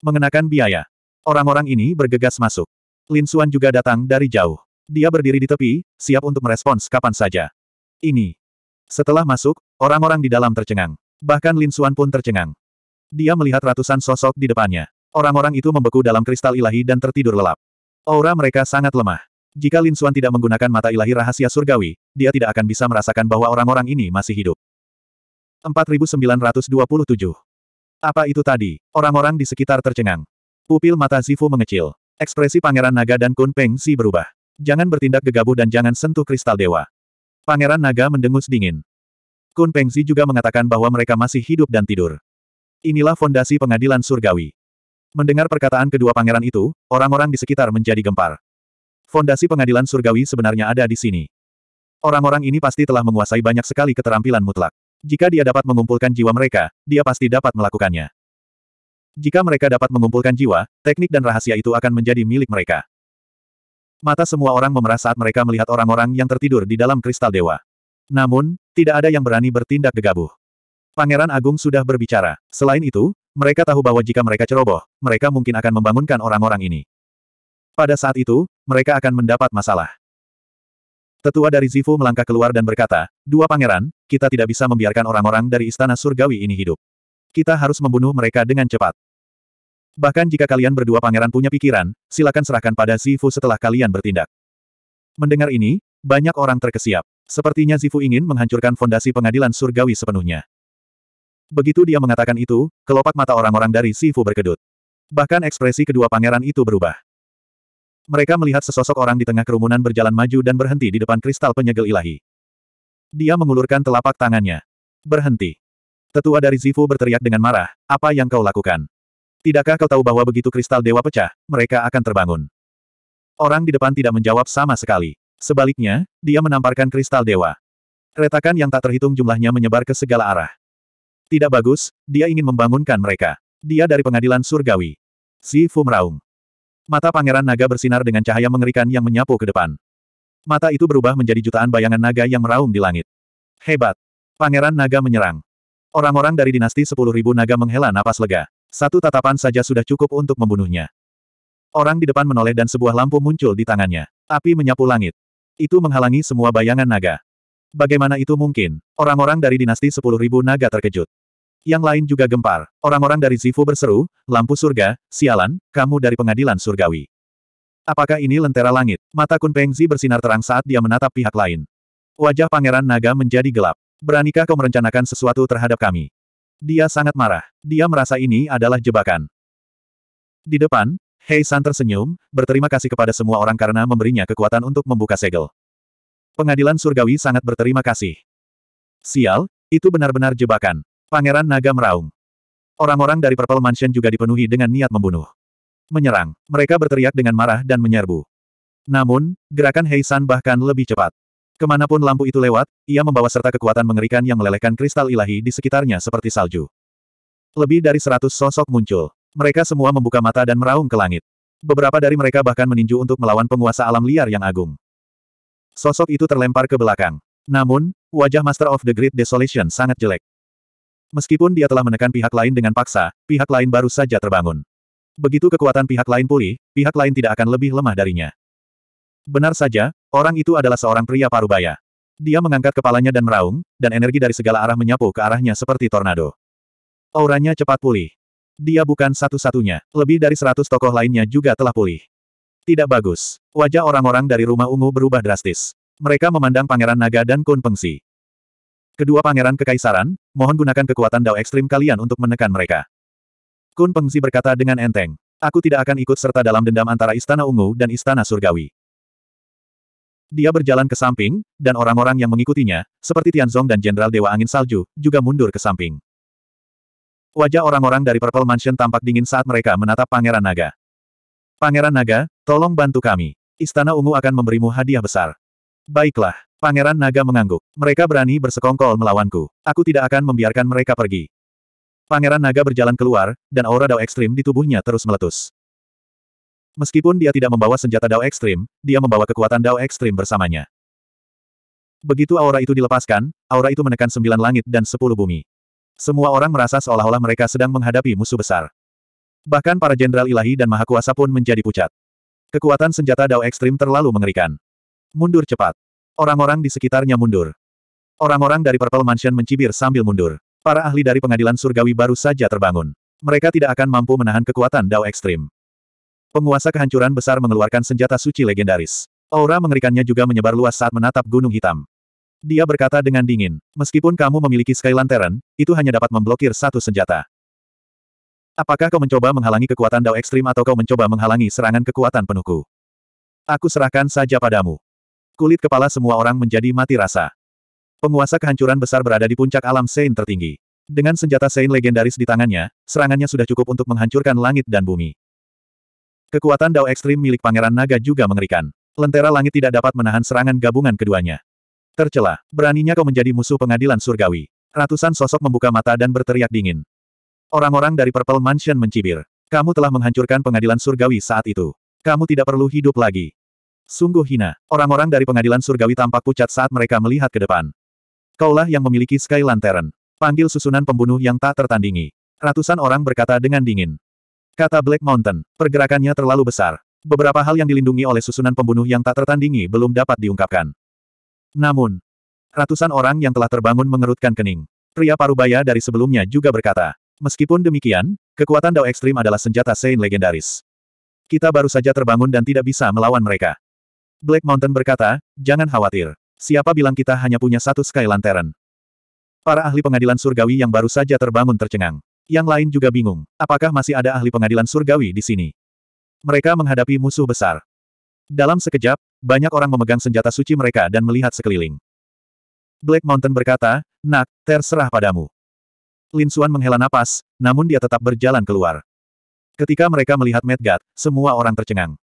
Mengenakan biaya. Orang-orang ini bergegas masuk. Lin Xuan juga datang dari jauh. Dia berdiri di tepi, siap untuk merespons kapan saja. Ini, setelah masuk, orang-orang di dalam tercengang. Bahkan Lin Xuan pun tercengang. Dia melihat ratusan sosok di depannya. Orang-orang itu membeku dalam kristal ilahi dan tertidur lelap. Aura mereka sangat lemah. Jika Lin Xuan tidak menggunakan mata ilahi rahasia surgawi, dia tidak akan bisa merasakan bahwa orang-orang ini masih hidup. 4927. Apa itu tadi? Orang-orang di sekitar tercengang. Pupil mata Zifu mengecil. Ekspresi Pangeran Naga dan Kun Peng Si berubah. Jangan bertindak gegabah dan jangan sentuh kristal dewa. Pangeran Naga mendengus dingin. Kun Pengzi juga mengatakan bahwa mereka masih hidup dan tidur. Inilah fondasi pengadilan surgawi. Mendengar perkataan kedua pangeran itu, orang-orang di sekitar menjadi gempar. Fondasi pengadilan surgawi sebenarnya ada di sini. Orang-orang ini pasti telah menguasai banyak sekali keterampilan mutlak. Jika dia dapat mengumpulkan jiwa mereka, dia pasti dapat melakukannya. Jika mereka dapat mengumpulkan jiwa, teknik dan rahasia itu akan menjadi milik mereka. Mata semua orang memerah saat mereka melihat orang-orang yang tertidur di dalam kristal dewa. Namun, tidak ada yang berani bertindak gegabah. Pangeran Agung sudah berbicara. Selain itu, mereka tahu bahwa jika mereka ceroboh, mereka mungkin akan membangunkan orang-orang ini. Pada saat itu, mereka akan mendapat masalah. Tetua dari Zifu melangkah keluar dan berkata, Dua pangeran, kita tidak bisa membiarkan orang-orang dari istana surgawi ini hidup. Kita harus membunuh mereka dengan cepat. Bahkan jika kalian berdua pangeran punya pikiran, silakan serahkan pada Zifu setelah kalian bertindak. Mendengar ini, banyak orang terkesiap. Sepertinya Zifu ingin menghancurkan fondasi pengadilan surgawi sepenuhnya. Begitu dia mengatakan itu, kelopak mata orang-orang dari Zifu berkedut. Bahkan ekspresi kedua pangeran itu berubah. Mereka melihat sesosok orang di tengah kerumunan berjalan maju dan berhenti di depan kristal penyegel ilahi. Dia mengulurkan telapak tangannya. Berhenti. Tetua dari Zifu berteriak dengan marah, apa yang kau lakukan? Tidakkah kau tahu bahwa begitu kristal dewa pecah, mereka akan terbangun? Orang di depan tidak menjawab sama sekali. Sebaliknya, dia menamparkan kristal dewa. Retakan yang tak terhitung jumlahnya menyebar ke segala arah. Tidak bagus, dia ingin membangunkan mereka. Dia dari pengadilan surgawi. Sifu meraung. Mata pangeran naga bersinar dengan cahaya mengerikan yang menyapu ke depan. Mata itu berubah menjadi jutaan bayangan naga yang meraung di langit. Hebat. Pangeran naga menyerang. Orang-orang dari dinasti sepuluh ribu naga menghela napas lega. Satu tatapan saja sudah cukup untuk membunuhnya. Orang di depan menoleh dan sebuah lampu muncul di tangannya. Api menyapu langit. Itu menghalangi semua bayangan naga. Bagaimana itu mungkin? Orang-orang dari dinasti sepuluh ribu naga terkejut. Yang lain juga gempar. Orang-orang dari Zifu berseru, lampu surga, sialan, kamu dari pengadilan surgawi. Apakah ini lentera langit? Mata Kun Pengzi bersinar terang saat dia menatap pihak lain. Wajah pangeran naga menjadi gelap. Beranikah kau merencanakan sesuatu terhadap kami? Dia sangat marah. Dia merasa ini adalah jebakan. Di depan, Hei San tersenyum, berterima kasih kepada semua orang karena memberinya kekuatan untuk membuka segel. Pengadilan surgawi sangat berterima kasih. Sial, itu benar-benar jebakan. Pangeran Naga meraung. Orang-orang dari Purple Mansion juga dipenuhi dengan niat membunuh. Menyerang, mereka berteriak dengan marah dan menyerbu. Namun, gerakan Hei San bahkan lebih cepat. Kemanapun lampu itu lewat, ia membawa serta kekuatan mengerikan yang melelehkan kristal ilahi di sekitarnya seperti salju. Lebih dari seratus sosok muncul. Mereka semua membuka mata dan meraung ke langit. Beberapa dari mereka bahkan meninju untuk melawan penguasa alam liar yang agung. Sosok itu terlempar ke belakang. Namun, wajah Master of the Great Desolation sangat jelek. Meskipun dia telah menekan pihak lain dengan paksa, pihak lain baru saja terbangun. Begitu kekuatan pihak lain pulih, pihak lain tidak akan lebih lemah darinya. Benar saja, orang itu adalah seorang pria parubaya. Dia mengangkat kepalanya dan meraung, dan energi dari segala arah menyapu ke arahnya seperti tornado. Auranya cepat pulih. Dia bukan satu-satunya, lebih dari seratus tokoh lainnya juga telah pulih. Tidak bagus. Wajah orang-orang dari rumah ungu berubah drastis. Mereka memandang Pangeran Naga dan Kun Pengsi. Kedua pangeran kekaisaran, mohon gunakan kekuatan dao ekstrim kalian untuk menekan mereka. Kun Pengzi berkata dengan enteng. Aku tidak akan ikut serta dalam dendam antara Istana Ungu dan Istana Surgawi. Dia berjalan ke samping, dan orang-orang yang mengikutinya, seperti Tianzong dan Jenderal Dewa Angin Salju, juga mundur ke samping. Wajah orang-orang dari Purple Mansion tampak dingin saat mereka menatap Pangeran Naga. Pangeran Naga, tolong bantu kami. Istana Ungu akan memberimu hadiah besar. Baiklah, Pangeran Naga mengangguk. Mereka berani bersekongkol melawanku. Aku tidak akan membiarkan mereka pergi. Pangeran Naga berjalan keluar, dan aura dao ekstrim di tubuhnya terus meletus. Meskipun dia tidak membawa senjata Dao Ekstrim, dia membawa kekuatan Dao Ekstrim bersamanya. Begitu aura itu dilepaskan, aura itu menekan sembilan langit dan sepuluh bumi. Semua orang merasa seolah-olah mereka sedang menghadapi musuh besar. Bahkan para jenderal ilahi dan mahakuasa pun menjadi pucat. Kekuatan senjata Dao Ekstrim terlalu mengerikan. Mundur cepat. Orang-orang di sekitarnya mundur. Orang-orang dari Purple Mansion mencibir sambil mundur. Para ahli dari pengadilan surgawi baru saja terbangun. Mereka tidak akan mampu menahan kekuatan Dao Ekstrim. Penguasa kehancuran besar mengeluarkan senjata suci legendaris. Aura mengerikannya juga menyebar luas saat menatap gunung hitam. Dia berkata dengan dingin, meskipun kamu memiliki Sky Lantern, itu hanya dapat memblokir satu senjata. Apakah kau mencoba menghalangi kekuatan Dao Ekstrim atau kau mencoba menghalangi serangan kekuatan penuhku? Aku serahkan saja padamu. Kulit kepala semua orang menjadi mati rasa. Penguasa kehancuran besar berada di puncak alam Sein tertinggi. Dengan senjata Sein legendaris di tangannya, serangannya sudah cukup untuk menghancurkan langit dan bumi. Kekuatan dao ekstrim milik Pangeran Naga juga mengerikan. Lentera langit tidak dapat menahan serangan gabungan keduanya. Tercelah, beraninya kau menjadi musuh pengadilan surgawi. Ratusan sosok membuka mata dan berteriak dingin. Orang-orang dari Purple Mansion mencibir. Kamu telah menghancurkan pengadilan surgawi saat itu. Kamu tidak perlu hidup lagi. Sungguh hina. Orang-orang dari pengadilan surgawi tampak pucat saat mereka melihat ke depan. Kaulah yang memiliki Sky Lantern. Panggil susunan pembunuh yang tak tertandingi. Ratusan orang berkata dengan dingin. Kata Black Mountain, pergerakannya terlalu besar. Beberapa hal yang dilindungi oleh susunan pembunuh yang tak tertandingi belum dapat diungkapkan. Namun, ratusan orang yang telah terbangun mengerutkan kening. Pria parubaya dari sebelumnya juga berkata, meskipun demikian, kekuatan Dao Ekstrim adalah senjata Sein legendaris. Kita baru saja terbangun dan tidak bisa melawan mereka. Black Mountain berkata, jangan khawatir. Siapa bilang kita hanya punya satu Sky Lantern? Para ahli pengadilan surgawi yang baru saja terbangun tercengang yang lain juga bingung, apakah masih ada ahli pengadilan surgawi di sini. Mereka menghadapi musuh besar. Dalam sekejap, banyak orang memegang senjata suci mereka dan melihat sekeliling. Black Mountain berkata, Nak, terserah padamu. Lin Suan menghela napas, namun dia tetap berjalan keluar. Ketika mereka melihat Medgat, semua orang tercengang.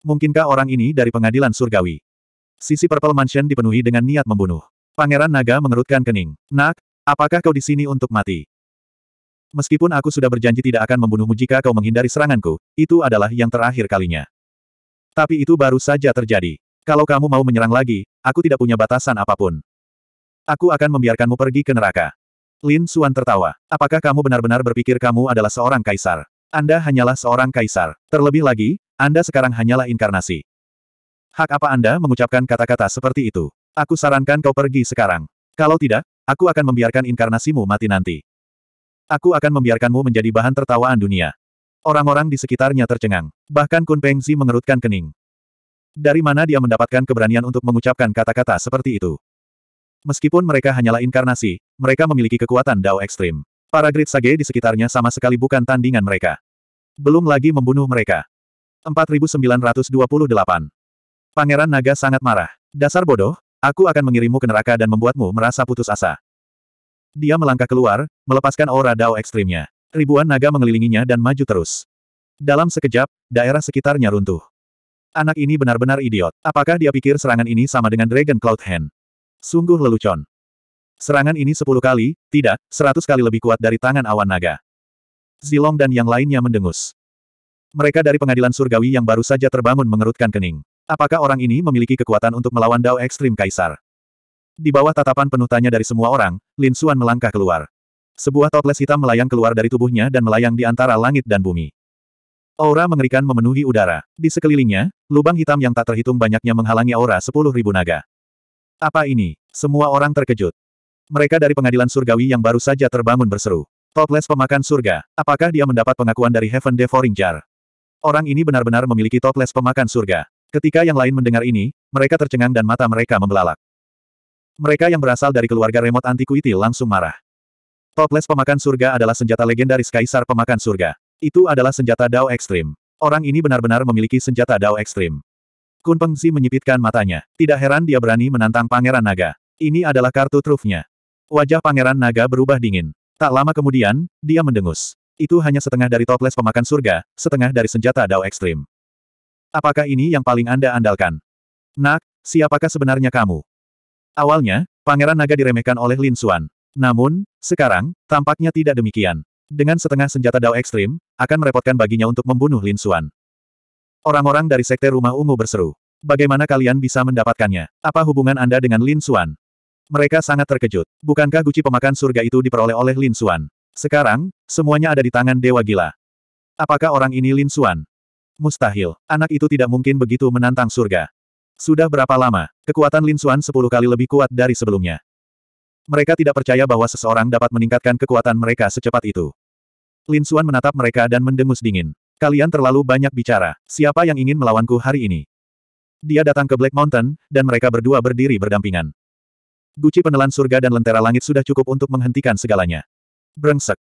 Mungkinkah orang ini dari pengadilan surgawi? Sisi Purple Mansion dipenuhi dengan niat membunuh. Pangeran Naga mengerutkan kening. Nak, apakah kau di sini untuk mati? Meskipun aku sudah berjanji tidak akan membunuhmu jika kau menghindari seranganku, itu adalah yang terakhir kalinya. Tapi itu baru saja terjadi. Kalau kamu mau menyerang lagi, aku tidak punya batasan apapun. Aku akan membiarkanmu pergi ke neraka. Lin Suan tertawa. Apakah kamu benar-benar berpikir kamu adalah seorang kaisar? Anda hanyalah seorang kaisar. Terlebih lagi, Anda sekarang hanyalah inkarnasi. Hak apa Anda mengucapkan kata-kata seperti itu? Aku sarankan kau pergi sekarang. Kalau tidak, aku akan membiarkan inkarnasimu mati nanti. Aku akan membiarkanmu menjadi bahan tertawaan dunia. Orang-orang di sekitarnya tercengang. Bahkan Kun Pengzi mengerutkan kening. Dari mana dia mendapatkan keberanian untuk mengucapkan kata-kata seperti itu? Meskipun mereka hanyalah inkarnasi, mereka memiliki kekuatan Dao ekstrim. Para Great Sage di sekitarnya sama sekali bukan tandingan mereka. Belum lagi membunuh mereka. 4928. Pangeran Naga sangat marah. Dasar bodoh, aku akan mengirimmu ke neraka dan membuatmu merasa putus asa. Dia melangkah keluar, melepaskan aura dao ekstrimnya. Ribuan naga mengelilinginya dan maju terus. Dalam sekejap, daerah sekitarnya runtuh. Anak ini benar-benar idiot. Apakah dia pikir serangan ini sama dengan Dragon Cloud Hand? Sungguh lelucon. Serangan ini sepuluh kali, tidak, seratus kali lebih kuat dari tangan awan naga. Zilong dan yang lainnya mendengus. Mereka dari pengadilan surgawi yang baru saja terbangun mengerutkan kening. Apakah orang ini memiliki kekuatan untuk melawan Dao Ekstrim Kaisar? Di bawah tatapan penuh tanya dari semua orang, Lin Xuan melangkah keluar. Sebuah toples hitam melayang keluar dari tubuhnya dan melayang di antara langit dan bumi. Aura mengerikan memenuhi udara. Di sekelilingnya, lubang hitam yang tak terhitung banyaknya menghalangi aura sepuluh ribu naga. Apa ini? Semua orang terkejut. Mereka dari pengadilan surgawi yang baru saja terbangun berseru. Toples pemakan surga, apakah dia mendapat pengakuan dari Heaven Devouring Jar? Orang ini benar-benar memiliki toples pemakan surga. Ketika yang lain mendengar ini, mereka tercengang dan mata mereka membelalak. Mereka yang berasal dari keluarga remote antiquity langsung marah. Toples pemakan surga adalah senjata legendaris kaisar pemakan surga. Itu adalah senjata Dao Ekstrim. Orang ini benar-benar memiliki senjata Dao Ekstrim. Kun Pengzi menyipitkan matanya. Tidak heran dia berani menantang Pangeran Naga. Ini adalah kartu trufnya. Wajah Pangeran Naga berubah dingin. Tak lama kemudian, dia mendengus. Itu hanya setengah dari toples pemakan surga, setengah dari senjata Dao Ekstrim. Apakah ini yang paling Anda andalkan? Nak, siapakah sebenarnya kamu? Awalnya, Pangeran Naga diremehkan oleh Lin Xuan. Namun, sekarang, tampaknya tidak demikian. Dengan setengah senjata Dao Ekstrim, akan merepotkan baginya untuk membunuh Lin Xuan. Orang-orang dari Sekte Rumah Ungu berseru. Bagaimana kalian bisa mendapatkannya? Apa hubungan Anda dengan Lin Xuan? Mereka sangat terkejut. Bukankah guci pemakan surga itu diperoleh oleh Lin Xuan? Sekarang, semuanya ada di tangan Dewa Gila. Apakah orang ini Lin Xuan? Mustahil. Anak itu tidak mungkin begitu menantang surga. Sudah berapa lama, kekuatan Lin Xuan sepuluh kali lebih kuat dari sebelumnya. Mereka tidak percaya bahwa seseorang dapat meningkatkan kekuatan mereka secepat itu. Lin Xuan menatap mereka dan mendengus dingin. Kalian terlalu banyak bicara. Siapa yang ingin melawanku hari ini? Dia datang ke Black Mountain, dan mereka berdua berdiri berdampingan. Guci penelan surga dan lentera langit sudah cukup untuk menghentikan segalanya. Brengsek.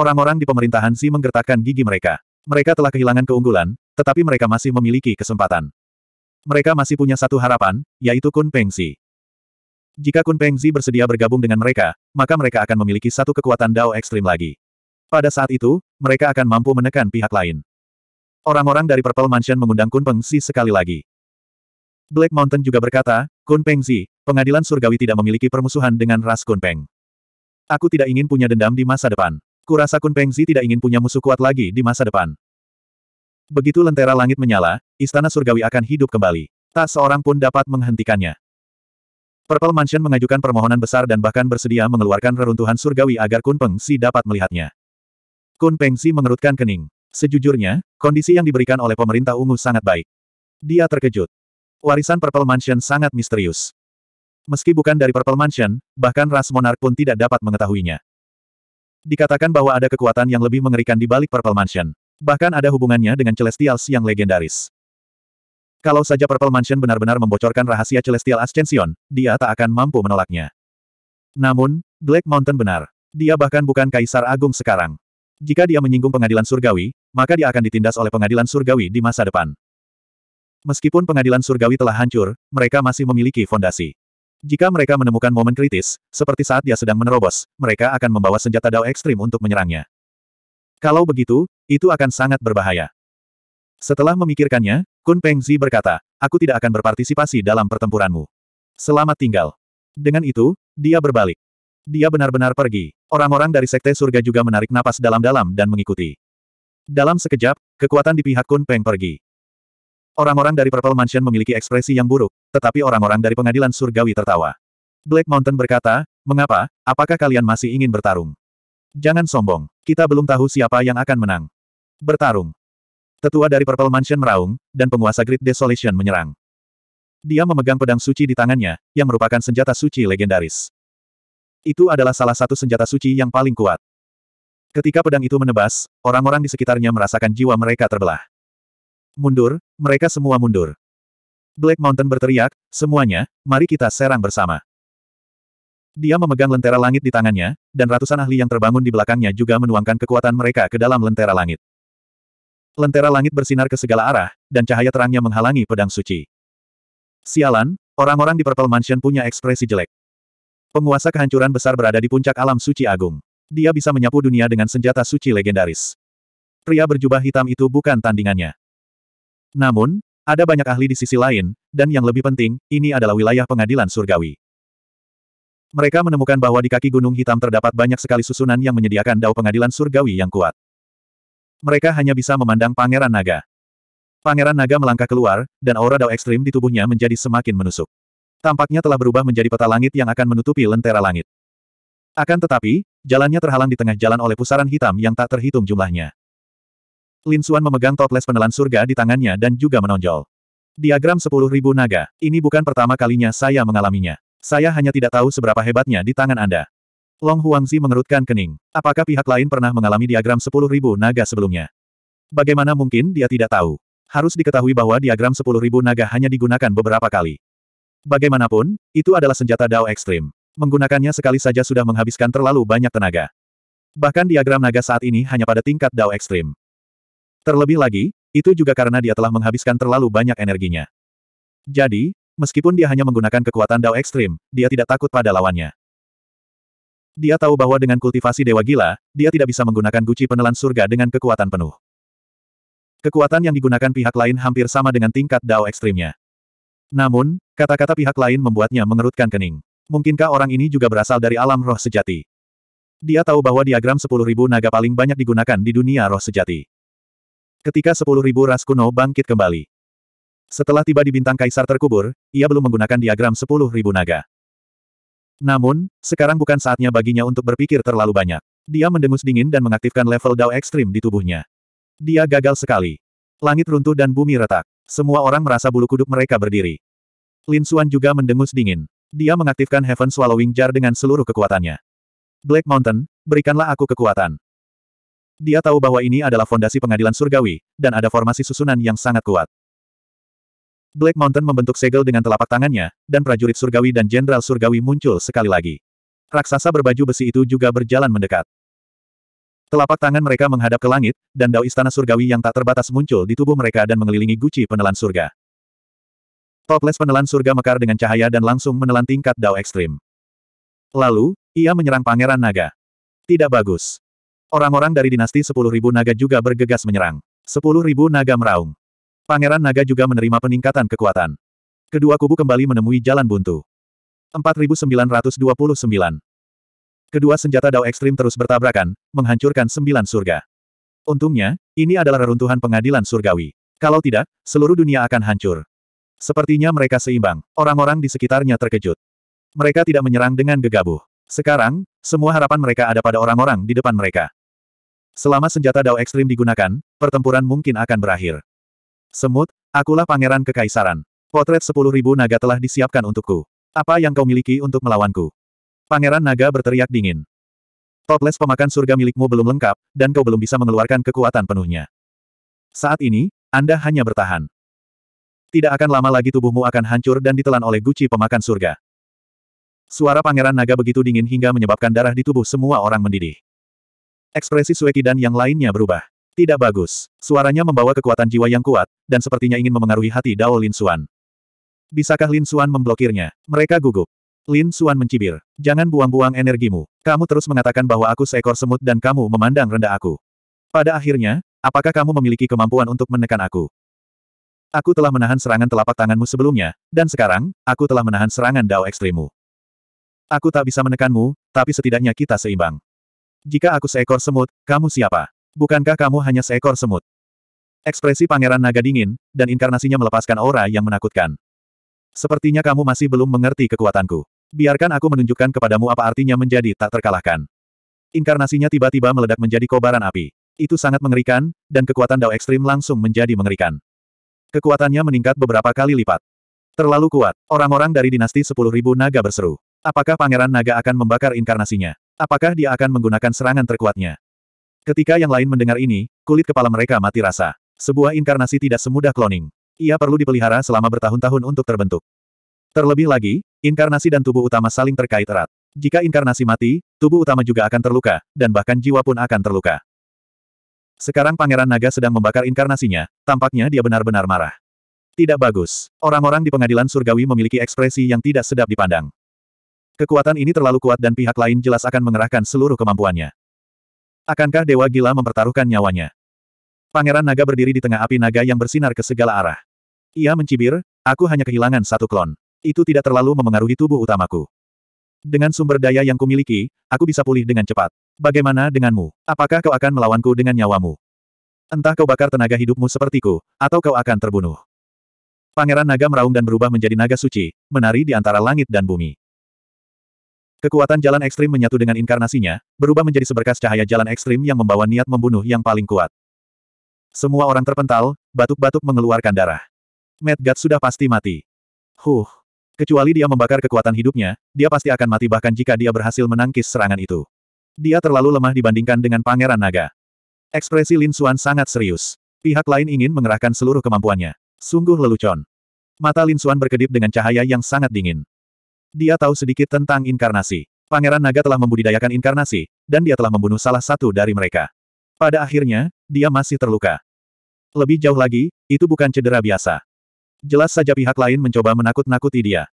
Orang-orang di pemerintahan Xi menggertakkan gigi mereka. Mereka telah kehilangan keunggulan, tetapi mereka masih memiliki kesempatan mereka masih punya satu harapan, yaitu Kun Pengzi. Jika Kun Pengzi bersedia bergabung dengan mereka, maka mereka akan memiliki satu kekuatan Dao ekstrim lagi. Pada saat itu, mereka akan mampu menekan pihak lain. Orang-orang dari Purple Mansion mengundang Kun Pengzi sekali lagi. Black Mountain juga berkata, Kun Pengzi, pengadilan surgawi tidak memiliki permusuhan dengan ras Kun Peng. Aku tidak ingin punya dendam di masa depan. Kurasa Kun Pengzi tidak ingin punya musuh kuat lagi di masa depan. Begitu lentera langit menyala, istana surgawi akan hidup kembali. Tak seorang pun dapat menghentikannya. Purple Mansion mengajukan permohonan besar dan bahkan bersedia mengeluarkan reruntuhan surgawi agar Kun Pengsi dapat melihatnya. Kun Pengsi mengerutkan kening. Sejujurnya, kondisi yang diberikan oleh pemerintah ungu sangat baik. Dia terkejut. Warisan Purple Mansion sangat misterius. Meski bukan dari Purple Mansion, bahkan Ras monark pun tidak dapat mengetahuinya. Dikatakan bahwa ada kekuatan yang lebih mengerikan di balik Purple Mansion. Bahkan ada hubungannya dengan Celestials yang legendaris. Kalau saja Purple Mansion benar-benar membocorkan rahasia Celestial Ascension, dia tak akan mampu menolaknya. Namun, Black Mountain benar. Dia bahkan bukan Kaisar Agung sekarang. Jika dia menyinggung pengadilan surgawi, maka dia akan ditindas oleh pengadilan surgawi di masa depan. Meskipun pengadilan surgawi telah hancur, mereka masih memiliki fondasi. Jika mereka menemukan momen kritis, seperti saat dia sedang menerobos, mereka akan membawa senjata Dao ekstrim untuk menyerangnya. Kalau begitu, itu akan sangat berbahaya. Setelah memikirkannya, Kun Peng Pengzi berkata, aku tidak akan berpartisipasi dalam pertempuranmu. Selamat tinggal. Dengan itu, dia berbalik. Dia benar-benar pergi. Orang-orang dari Sekte Surga juga menarik napas dalam-dalam dan mengikuti. Dalam sekejap, kekuatan di pihak Kun Peng pergi. Orang-orang dari Purple Mansion memiliki ekspresi yang buruk, tetapi orang-orang dari pengadilan surgawi tertawa. Black Mountain berkata, mengapa, apakah kalian masih ingin bertarung? Jangan sombong, kita belum tahu siapa yang akan menang. Bertarung. Tetua dari Purple Mansion meraung, dan penguasa Great Desolation menyerang. Dia memegang pedang suci di tangannya, yang merupakan senjata suci legendaris. Itu adalah salah satu senjata suci yang paling kuat. Ketika pedang itu menebas, orang-orang di sekitarnya merasakan jiwa mereka terbelah. Mundur, mereka semua mundur. Black Mountain berteriak, semuanya, mari kita serang bersama. Dia memegang lentera langit di tangannya, dan ratusan ahli yang terbangun di belakangnya juga menuangkan kekuatan mereka ke dalam lentera langit. Lentera langit bersinar ke segala arah, dan cahaya terangnya menghalangi pedang suci. Sialan, orang-orang di Purple Mansion punya ekspresi jelek. Penguasa kehancuran besar berada di puncak alam suci agung. Dia bisa menyapu dunia dengan senjata suci legendaris. Pria berjubah hitam itu bukan tandingannya. Namun, ada banyak ahli di sisi lain, dan yang lebih penting, ini adalah wilayah pengadilan surgawi. Mereka menemukan bahwa di kaki Gunung Hitam terdapat banyak sekali susunan yang menyediakan dao pengadilan surgawi yang kuat. Mereka hanya bisa memandang Pangeran Naga. Pangeran Naga melangkah keluar, dan aura dao ekstrim di tubuhnya menjadi semakin menusuk. Tampaknya telah berubah menjadi peta langit yang akan menutupi lentera langit. Akan tetapi, jalannya terhalang di tengah jalan oleh pusaran hitam yang tak terhitung jumlahnya. Lin Suan memegang toples penelan surga di tangannya dan juga menonjol. Diagram 10.000 naga, ini bukan pertama kalinya saya mengalaminya. Saya hanya tidak tahu seberapa hebatnya di tangan Anda. Long Huangzi mengerutkan kening. Apakah pihak lain pernah mengalami diagram 10.000 naga sebelumnya? Bagaimana mungkin dia tidak tahu? Harus diketahui bahwa diagram 10.000 naga hanya digunakan beberapa kali. Bagaimanapun, itu adalah senjata Dao ekstrim. Menggunakannya sekali saja sudah menghabiskan terlalu banyak tenaga. Bahkan diagram naga saat ini hanya pada tingkat Dao ekstrim. Terlebih lagi, itu juga karena dia telah menghabiskan terlalu banyak energinya. Jadi, Meskipun dia hanya menggunakan kekuatan Dao ekstrim, dia tidak takut pada lawannya. Dia tahu bahwa dengan kultivasi Dewa Gila, dia tidak bisa menggunakan guci penelan surga dengan kekuatan penuh. Kekuatan yang digunakan pihak lain hampir sama dengan tingkat Dao ekstrimnya. Namun, kata-kata pihak lain membuatnya mengerutkan kening. Mungkinkah orang ini juga berasal dari alam roh sejati? Dia tahu bahwa diagram 10.000 naga paling banyak digunakan di dunia roh sejati. Ketika 10.000 ras kuno bangkit kembali, setelah tiba di bintang kaisar terkubur, ia belum menggunakan diagram sepuluh ribu naga. Namun, sekarang bukan saatnya baginya untuk berpikir terlalu banyak. Dia mendengus dingin dan mengaktifkan level Dao ekstrim di tubuhnya. Dia gagal sekali. Langit runtuh dan bumi retak. Semua orang merasa bulu kuduk mereka berdiri. Lin Xuan juga mendengus dingin. Dia mengaktifkan Heaven Swallowing Jar dengan seluruh kekuatannya. Black Mountain, berikanlah aku kekuatan. Dia tahu bahwa ini adalah fondasi pengadilan surgawi, dan ada formasi susunan yang sangat kuat. Black Mountain membentuk segel dengan telapak tangannya, dan prajurit surgawi dan jenderal surgawi muncul sekali lagi. Raksasa berbaju besi itu juga berjalan mendekat. Telapak tangan mereka menghadap ke langit, dan dao istana surgawi yang tak terbatas muncul di tubuh mereka dan mengelilingi guci penelan surga. Toples penelan surga mekar dengan cahaya dan langsung menelan tingkat dao ekstrim. Lalu, ia menyerang pangeran naga. Tidak bagus. Orang-orang dari dinasti 10.000 naga juga bergegas menyerang. 10.000 naga meraung. Pangeran Naga juga menerima peningkatan kekuatan. Kedua kubu kembali menemui jalan buntu. 4929. Kedua senjata Dao ekstrim terus bertabrakan, menghancurkan sembilan surga. Untungnya, ini adalah reruntuhan pengadilan surgawi. Kalau tidak, seluruh dunia akan hancur. Sepertinya mereka seimbang, orang-orang di sekitarnya terkejut. Mereka tidak menyerang dengan gegabah. Sekarang, semua harapan mereka ada pada orang-orang di depan mereka. Selama senjata Dao ekstrim digunakan, pertempuran mungkin akan berakhir. Semut, akulah pangeran kekaisaran. Potret sepuluh ribu naga telah disiapkan untukku. Apa yang kau miliki untuk melawanku? Pangeran naga berteriak dingin. Toples pemakan surga milikmu belum lengkap, dan kau belum bisa mengeluarkan kekuatan penuhnya. Saat ini, Anda hanya bertahan. Tidak akan lama lagi tubuhmu akan hancur dan ditelan oleh guci pemakan surga. Suara pangeran naga begitu dingin hingga menyebabkan darah di tubuh semua orang mendidih. Ekspresi Sueki dan yang lainnya berubah. Tidak bagus. Suaranya membawa kekuatan jiwa yang kuat, dan sepertinya ingin memengaruhi hati Dao Lin Xuan. Bisakah Lin Xuan memblokirnya? Mereka gugup. Lin Xuan mencibir. Jangan buang-buang energimu. Kamu terus mengatakan bahwa aku seekor semut dan kamu memandang rendah aku. Pada akhirnya, apakah kamu memiliki kemampuan untuk menekan aku? Aku telah menahan serangan telapak tanganmu sebelumnya, dan sekarang, aku telah menahan serangan dao ekstrimu. Aku tak bisa menekanmu, tapi setidaknya kita seimbang. Jika aku seekor semut, kamu siapa? Bukankah kamu hanya seekor semut? Ekspresi Pangeran Naga dingin, dan inkarnasinya melepaskan aura yang menakutkan. Sepertinya kamu masih belum mengerti kekuatanku. Biarkan aku menunjukkan kepadamu apa artinya menjadi tak terkalahkan. Inkarnasinya tiba-tiba meledak menjadi kobaran api. Itu sangat mengerikan, dan kekuatan Dao Ekstrim langsung menjadi mengerikan. Kekuatannya meningkat beberapa kali lipat. Terlalu kuat, orang-orang dari dinasti 10.000 naga berseru. Apakah pangeran naga akan membakar inkarnasinya? Apakah dia akan menggunakan serangan terkuatnya? Ketika yang lain mendengar ini, kulit kepala mereka mati rasa. Sebuah inkarnasi tidak semudah cloning. Ia perlu dipelihara selama bertahun-tahun untuk terbentuk. Terlebih lagi, inkarnasi dan tubuh utama saling terkait erat. Jika inkarnasi mati, tubuh utama juga akan terluka, dan bahkan jiwa pun akan terluka. Sekarang Pangeran Naga sedang membakar inkarnasinya, tampaknya dia benar-benar marah. Tidak bagus. Orang-orang di pengadilan surgawi memiliki ekspresi yang tidak sedap dipandang. Kekuatan ini terlalu kuat dan pihak lain jelas akan mengerahkan seluruh kemampuannya. Akankah Dewa Gila mempertaruhkan nyawanya? Pangeran naga berdiri di tengah api naga yang bersinar ke segala arah. Ia mencibir, aku hanya kehilangan satu klon. Itu tidak terlalu memengaruhi tubuh utamaku. Dengan sumber daya yang kumiliki, aku bisa pulih dengan cepat. Bagaimana denganmu? Apakah kau akan melawanku dengan nyawamu? Entah kau bakar tenaga hidupmu sepertiku, atau kau akan terbunuh. Pangeran naga meraung dan berubah menjadi naga suci, menari di antara langit dan bumi. Kekuatan jalan ekstrim menyatu dengan inkarnasinya, berubah menjadi seberkas cahaya jalan ekstrim yang membawa niat membunuh yang paling kuat. Semua orang terpental, batuk-batuk mengeluarkan darah. Medgat sudah pasti mati. Huh. Kecuali dia membakar kekuatan hidupnya, dia pasti akan mati bahkan jika dia berhasil menangkis serangan itu. Dia terlalu lemah dibandingkan dengan Pangeran Naga. Ekspresi Lin Xuan sangat serius. Pihak lain ingin mengerahkan seluruh kemampuannya. Sungguh lelucon. Mata Lin Xuan berkedip dengan cahaya yang sangat dingin. Dia tahu sedikit tentang inkarnasi. Pangeran Naga telah membudidayakan inkarnasi, dan dia telah membunuh salah satu dari mereka. Pada akhirnya, dia masih terluka. Lebih jauh lagi, itu bukan cedera biasa. Jelas saja pihak lain mencoba menakut-nakuti dia.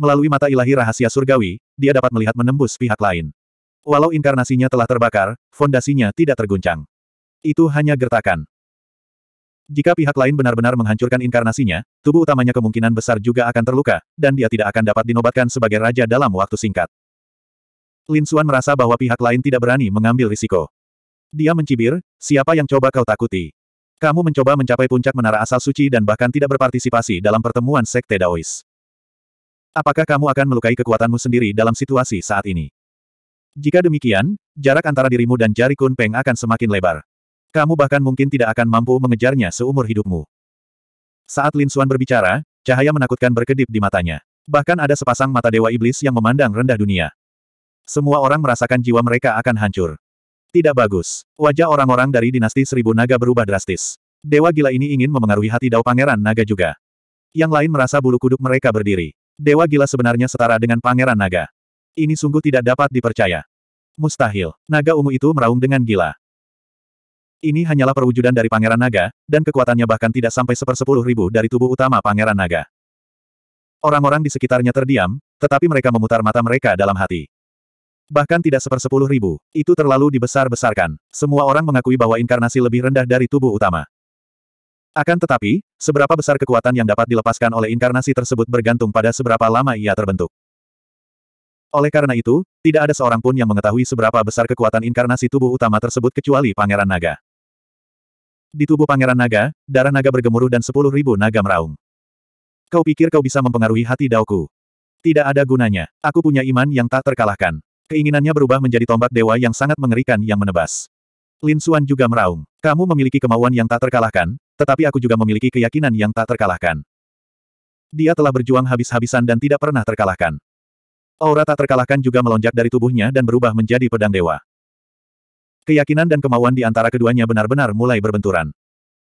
Melalui mata ilahi rahasia surgawi, dia dapat melihat menembus pihak lain. Walau inkarnasinya telah terbakar, fondasinya tidak terguncang. Itu hanya gertakan. Jika pihak lain benar-benar menghancurkan inkarnasinya, tubuh utamanya kemungkinan besar juga akan terluka, dan dia tidak akan dapat dinobatkan sebagai raja dalam waktu singkat. Lin Xuan merasa bahwa pihak lain tidak berani mengambil risiko. Dia mencibir, siapa yang coba kau takuti? Kamu mencoba mencapai puncak menara asal suci dan bahkan tidak berpartisipasi dalam pertemuan sekte Daois. Apakah kamu akan melukai kekuatanmu sendiri dalam situasi saat ini? Jika demikian, jarak antara dirimu dan jari Kun Peng akan semakin lebar. Kamu bahkan mungkin tidak akan mampu mengejarnya seumur hidupmu. Saat Lin Xuan berbicara, cahaya menakutkan berkedip di matanya. Bahkan ada sepasang mata dewa iblis yang memandang rendah dunia. Semua orang merasakan jiwa mereka akan hancur. Tidak bagus. Wajah orang-orang dari dinasti seribu naga berubah drastis. Dewa gila ini ingin memengaruhi hati Dao Pangeran Naga juga. Yang lain merasa bulu kuduk mereka berdiri. Dewa gila sebenarnya setara dengan Pangeran Naga. Ini sungguh tidak dapat dipercaya. Mustahil. Naga ungu itu meraung dengan gila. Ini hanyalah perwujudan dari Pangeran Naga, dan kekuatannya bahkan tidak sampai sepersepuluh ribu dari tubuh utama Pangeran Naga. Orang-orang di sekitarnya terdiam, tetapi mereka memutar mata mereka dalam hati. Bahkan tidak sepersepuluh ribu, itu terlalu dibesar-besarkan. Semua orang mengakui bahwa inkarnasi lebih rendah dari tubuh utama. Akan tetapi, seberapa besar kekuatan yang dapat dilepaskan oleh inkarnasi tersebut bergantung pada seberapa lama ia terbentuk. Oleh karena itu, tidak ada seorang pun yang mengetahui seberapa besar kekuatan inkarnasi tubuh utama tersebut kecuali Pangeran Naga. Di tubuh Pangeran Naga, darah naga bergemuruh dan sepuluh ribu naga meraung. Kau pikir kau bisa mempengaruhi hati Daoku? Tidak ada gunanya. Aku punya iman yang tak terkalahkan. Keinginannya berubah menjadi tombak dewa yang sangat mengerikan yang menebas. Lin Xuan juga meraung. Kamu memiliki kemauan yang tak terkalahkan, tetapi aku juga memiliki keyakinan yang tak terkalahkan. Dia telah berjuang habis-habisan dan tidak pernah terkalahkan. Aura tak terkalahkan juga melonjak dari tubuhnya dan berubah menjadi pedang dewa. Keyakinan dan kemauan di antara keduanya benar-benar mulai berbenturan.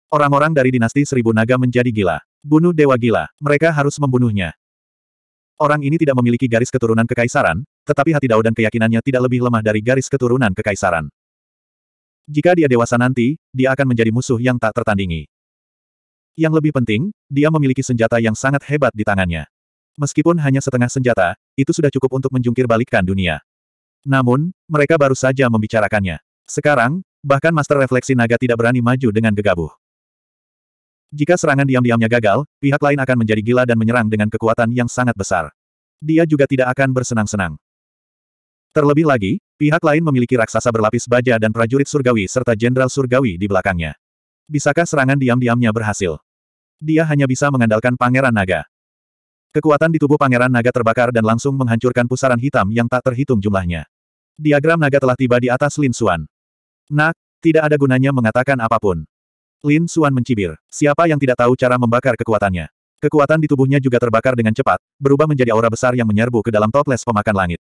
Orang-orang dari dinasti Seribu Naga menjadi gila. Bunuh Dewa Gila, mereka harus membunuhnya. Orang ini tidak memiliki garis keturunan kekaisaran, tetapi hati Dao dan keyakinannya tidak lebih lemah dari garis keturunan kekaisaran. Jika dia dewasa nanti, dia akan menjadi musuh yang tak tertandingi. Yang lebih penting, dia memiliki senjata yang sangat hebat di tangannya. Meskipun hanya setengah senjata, itu sudah cukup untuk menjungkir balikkan dunia. Namun, mereka baru saja membicarakannya. Sekarang, bahkan Master Refleksi Naga tidak berani maju dengan gegabah. Jika serangan diam-diamnya gagal, pihak lain akan menjadi gila dan menyerang dengan kekuatan yang sangat besar. Dia juga tidak akan bersenang-senang. Terlebih lagi, pihak lain memiliki raksasa berlapis baja dan prajurit surgawi serta jenderal surgawi di belakangnya. Bisakah serangan diam-diamnya berhasil? Dia hanya bisa mengandalkan pangeran naga. Kekuatan di tubuh pangeran naga terbakar dan langsung menghancurkan pusaran hitam yang tak terhitung jumlahnya. Diagram naga telah tiba di atas Lin Suan. Nak, tidak ada gunanya mengatakan apapun. Lin Suan mencibir. Siapa yang tidak tahu cara membakar kekuatannya? Kekuatan di tubuhnya juga terbakar dengan cepat, berubah menjadi aura besar yang menyerbu ke dalam toples pemakan langit.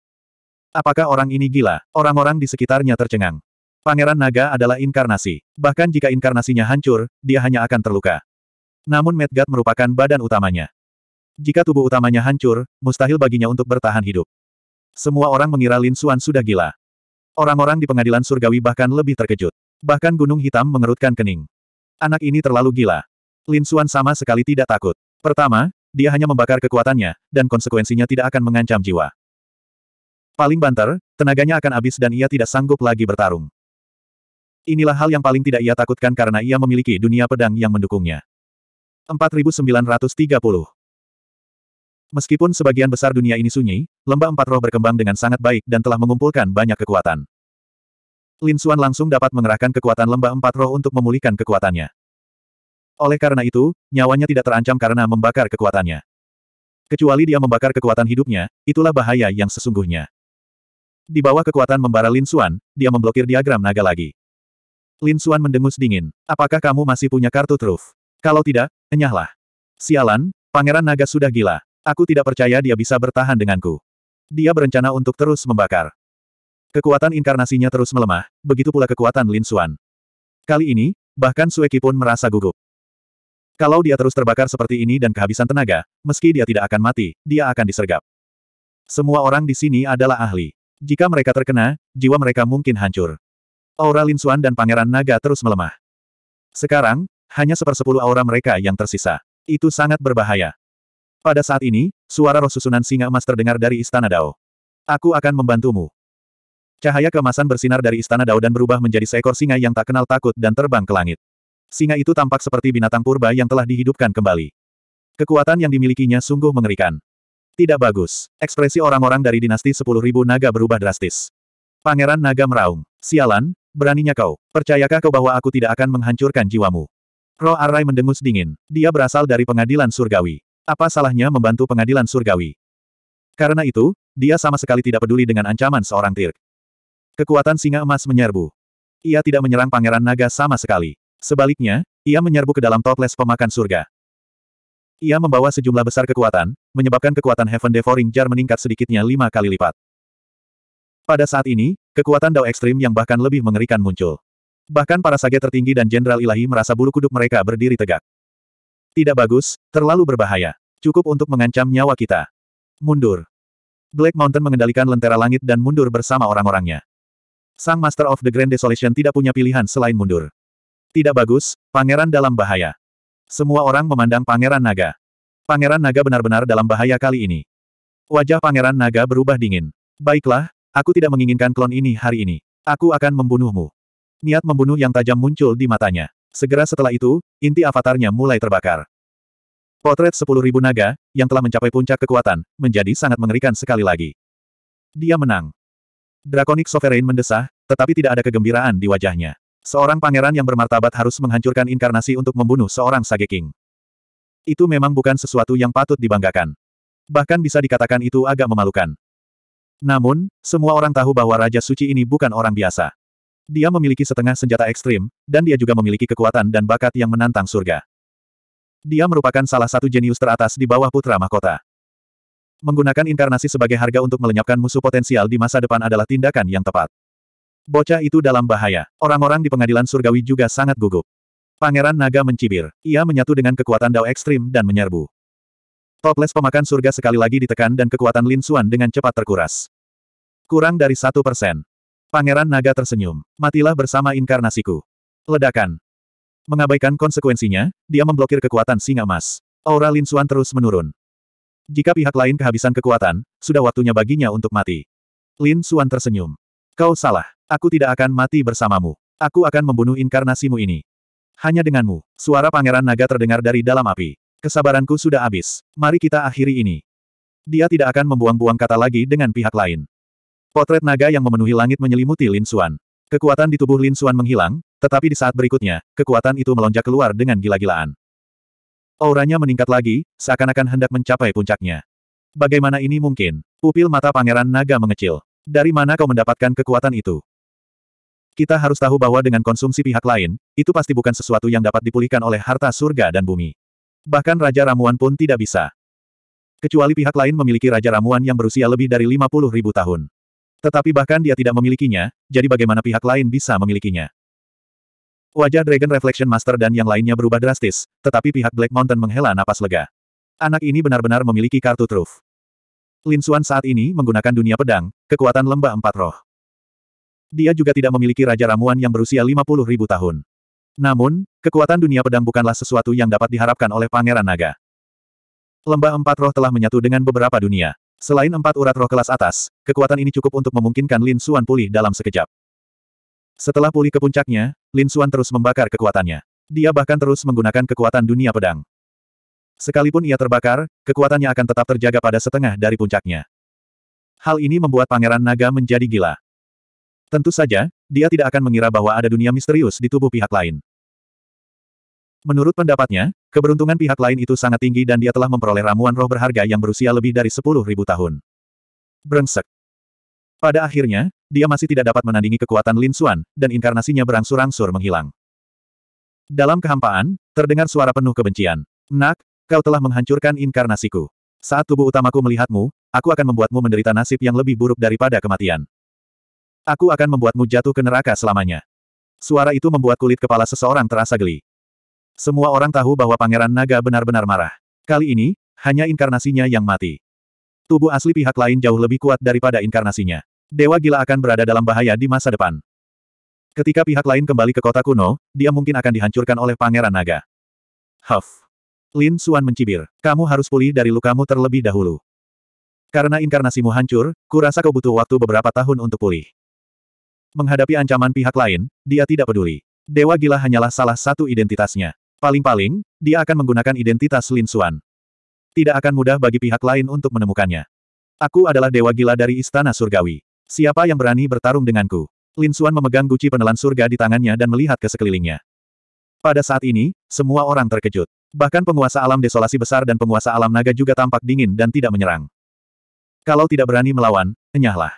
Apakah orang ini gila? Orang-orang di sekitarnya tercengang. Pangeran Naga adalah inkarnasi. Bahkan jika inkarnasinya hancur, dia hanya akan terluka. Namun Medgat merupakan badan utamanya. Jika tubuh utamanya hancur, mustahil baginya untuk bertahan hidup. Semua orang mengira Lin Suan sudah gila. Orang-orang di pengadilan surgawi bahkan lebih terkejut. Bahkan gunung hitam mengerutkan kening. Anak ini terlalu gila. Lin Xuan sama sekali tidak takut. Pertama, dia hanya membakar kekuatannya, dan konsekuensinya tidak akan mengancam jiwa. Paling banter, tenaganya akan habis dan ia tidak sanggup lagi bertarung. Inilah hal yang paling tidak ia takutkan karena ia memiliki dunia pedang yang mendukungnya. 4930 Meskipun sebagian besar dunia ini sunyi, lembah empat roh berkembang dengan sangat baik dan telah mengumpulkan banyak kekuatan. Lin Xuan langsung dapat mengerahkan kekuatan lembah empat roh untuk memulihkan kekuatannya. Oleh karena itu, nyawanya tidak terancam karena membakar kekuatannya. Kecuali dia membakar kekuatan hidupnya, itulah bahaya yang sesungguhnya. Di bawah kekuatan membara Lin Xuan, dia memblokir diagram naga lagi. Lin Xuan mendengus dingin. Apakah kamu masih punya kartu truf? Kalau tidak, enyahlah. Sialan, pangeran naga sudah gila. Aku tidak percaya dia bisa bertahan denganku. Dia berencana untuk terus membakar. Kekuatan inkarnasinya terus melemah, begitu pula kekuatan Lin Xuan. Kali ini, bahkan Sueki pun merasa gugup. Kalau dia terus terbakar seperti ini dan kehabisan tenaga, meski dia tidak akan mati, dia akan disergap. Semua orang di sini adalah ahli. Jika mereka terkena, jiwa mereka mungkin hancur. Aura Lin Xuan dan Pangeran Naga terus melemah. Sekarang, hanya sepersepuluh aura mereka yang tersisa. Itu sangat berbahaya. Pada saat ini, suara roh susunan singa emas terdengar dari Istana Dao. Aku akan membantumu. Cahaya kemasan bersinar dari istana Dao dan berubah menjadi seekor singa yang tak kenal takut dan terbang ke langit. Singa itu tampak seperti binatang purba yang telah dihidupkan kembali. Kekuatan yang dimilikinya sungguh mengerikan. Tidak bagus. Ekspresi orang-orang dari dinasti sepuluh ribu naga berubah drastis. Pangeran naga meraung. Sialan, beraninya kau. Percayakah kau bahwa aku tidak akan menghancurkan jiwamu? Roh Arai mendengus dingin. Dia berasal dari pengadilan surgawi. Apa salahnya membantu pengadilan surgawi? Karena itu, dia sama sekali tidak peduli dengan ancaman seorang Tirk. Kekuatan singa emas menyerbu. Ia tidak menyerang Pangeran Naga sama sekali. Sebaliknya, ia menyerbu ke dalam toples pemakan surga. Ia membawa sejumlah besar kekuatan, menyebabkan kekuatan Heaven Devouring Jar meningkat sedikitnya lima kali lipat. Pada saat ini, kekuatan Dao Ekstrim yang bahkan lebih mengerikan muncul. Bahkan para sage tertinggi dan jenderal ilahi merasa bulu kuduk mereka berdiri tegak. Tidak bagus, terlalu berbahaya. Cukup untuk mengancam nyawa kita. Mundur. Black Mountain mengendalikan lentera langit dan mundur bersama orang-orangnya. Sang Master of the Grand Desolation tidak punya pilihan selain mundur. Tidak bagus, pangeran dalam bahaya. Semua orang memandang pangeran naga. Pangeran naga benar-benar dalam bahaya kali ini. Wajah pangeran naga berubah dingin. Baiklah, aku tidak menginginkan klon ini hari ini. Aku akan membunuhmu. Niat membunuh yang tajam muncul di matanya. Segera setelah itu, inti avatarnya mulai terbakar. Potret sepuluh ribu naga, yang telah mencapai puncak kekuatan, menjadi sangat mengerikan sekali lagi. Dia menang. Draconic Sovereign mendesah, tetapi tidak ada kegembiraan di wajahnya. Seorang pangeran yang bermartabat harus menghancurkan inkarnasi untuk membunuh seorang Sage King. Itu memang bukan sesuatu yang patut dibanggakan. Bahkan bisa dikatakan itu agak memalukan. Namun, semua orang tahu bahwa Raja Suci ini bukan orang biasa. Dia memiliki setengah senjata ekstrim, dan dia juga memiliki kekuatan dan bakat yang menantang surga. Dia merupakan salah satu jenius teratas di bawah putra mahkota. Menggunakan inkarnasi sebagai harga untuk melenyapkan musuh potensial di masa depan adalah tindakan yang tepat. Bocah itu dalam bahaya. Orang-orang di pengadilan surgawi juga sangat gugup. Pangeran Naga mencibir. Ia menyatu dengan kekuatan Dao ekstrim dan menyerbu. Toples pemakan surga sekali lagi ditekan dan kekuatan Lin Xuan dengan cepat terkuras. Kurang dari satu persen. Pangeran Naga tersenyum. Matilah bersama inkarnasiku. Ledakan. Mengabaikan konsekuensinya, dia memblokir kekuatan singa emas. Aura Lin Xuan terus menurun. Jika pihak lain kehabisan kekuatan, sudah waktunya baginya untuk mati. Lin Suan tersenyum. Kau salah. Aku tidak akan mati bersamamu. Aku akan membunuh inkarnasimu ini. Hanya denganmu, suara Pangeran Naga terdengar dari dalam api. Kesabaranku sudah habis. Mari kita akhiri ini. Dia tidak akan membuang-buang kata lagi dengan pihak lain. Potret naga yang memenuhi langit menyelimuti Lin Suan. Kekuatan di tubuh Lin Suan menghilang, tetapi di saat berikutnya, kekuatan itu melonjak keluar dengan gila-gilaan. Auranya meningkat lagi, seakan-akan hendak mencapai puncaknya. Bagaimana ini mungkin? Pupil mata Pangeran Naga mengecil. Dari mana kau mendapatkan kekuatan itu? Kita harus tahu bahwa dengan konsumsi pihak lain, itu pasti bukan sesuatu yang dapat dipulihkan oleh harta surga dan bumi. Bahkan Raja Ramuan pun tidak bisa. Kecuali pihak lain memiliki Raja Ramuan yang berusia lebih dari 50 ribu tahun. Tetapi bahkan dia tidak memilikinya, jadi bagaimana pihak lain bisa memilikinya? Wajah Dragon Reflection Master dan yang lainnya berubah drastis, tetapi pihak Black Mountain menghela napas lega. Anak ini benar-benar memiliki kartu truf. Lin Xuan saat ini menggunakan dunia pedang, kekuatan lembah empat roh. Dia juga tidak memiliki Raja Ramuan yang berusia 50 ribu tahun. Namun, kekuatan dunia pedang bukanlah sesuatu yang dapat diharapkan oleh Pangeran Naga. Lembah empat roh telah menyatu dengan beberapa dunia. Selain empat urat roh kelas atas, kekuatan ini cukup untuk memungkinkan Lin Xuan pulih dalam sekejap. Setelah pulih ke puncaknya, Lin Xuan terus membakar kekuatannya. Dia bahkan terus menggunakan kekuatan dunia pedang. Sekalipun ia terbakar, kekuatannya akan tetap terjaga pada setengah dari puncaknya. Hal ini membuat Pangeran Naga menjadi gila. Tentu saja, dia tidak akan mengira bahwa ada dunia misterius di tubuh pihak lain. Menurut pendapatnya, keberuntungan pihak lain itu sangat tinggi dan dia telah memperoleh ramuan roh berharga yang berusia lebih dari 10.000 tahun. Brengsek. Pada akhirnya, dia masih tidak dapat menandingi kekuatan Lin Xuan, dan inkarnasinya berangsur-angsur menghilang. Dalam kehampaan, terdengar suara penuh kebencian. Nak, kau telah menghancurkan inkarnasiku. Saat tubuh utamaku melihatmu, aku akan membuatmu menderita nasib yang lebih buruk daripada kematian. Aku akan membuatmu jatuh ke neraka selamanya. Suara itu membuat kulit kepala seseorang terasa geli. Semua orang tahu bahwa Pangeran Naga benar-benar marah. Kali ini, hanya inkarnasinya yang mati. Tubuh asli pihak lain jauh lebih kuat daripada inkarnasinya. Dewa Gila akan berada dalam bahaya di masa depan. Ketika pihak lain kembali ke kota kuno, dia mungkin akan dihancurkan oleh Pangeran Naga. Huff. Lin Suan mencibir. Kamu harus pulih dari lukamu terlebih dahulu. Karena inkarnasimu hancur, kurasa kau butuh waktu beberapa tahun untuk pulih. Menghadapi ancaman pihak lain, dia tidak peduli. Dewa Gila hanyalah salah satu identitasnya. Paling-paling, dia akan menggunakan identitas Lin Suan. Tidak akan mudah bagi pihak lain untuk menemukannya. Aku adalah Dewa Gila dari Istana Surgawi. Siapa yang berani bertarung denganku? Lin Xuan memegang guci penelan surga di tangannya dan melihat ke sekelilingnya. Pada saat ini, semua orang terkejut. Bahkan penguasa alam desolasi besar dan penguasa alam naga juga tampak dingin dan tidak menyerang. Kalau tidak berani melawan, enyahlah.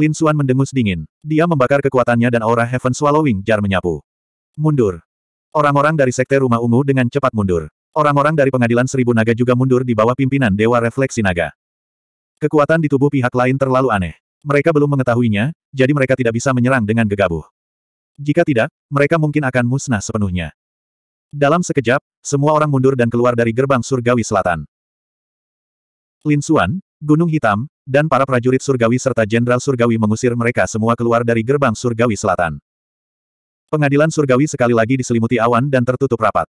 Lin Xuan mendengus dingin. Dia membakar kekuatannya dan aura Heaven Swallowing Jar menyapu. Mundur. Orang-orang dari Sekte Rumah Ungu dengan cepat mundur. Orang-orang dari pengadilan seribu naga juga mundur di bawah pimpinan Dewa Refleksi Naga. Kekuatan di tubuh pihak lain terlalu aneh. Mereka belum mengetahuinya, jadi mereka tidak bisa menyerang dengan gegabah. Jika tidak, mereka mungkin akan musnah sepenuhnya. Dalam sekejap, semua orang mundur dan keluar dari gerbang surgawi selatan. Lin Suan, Gunung Hitam, dan para prajurit surgawi serta jenderal surgawi mengusir mereka semua keluar dari gerbang surgawi selatan. Pengadilan surgawi sekali lagi diselimuti awan dan tertutup rapat.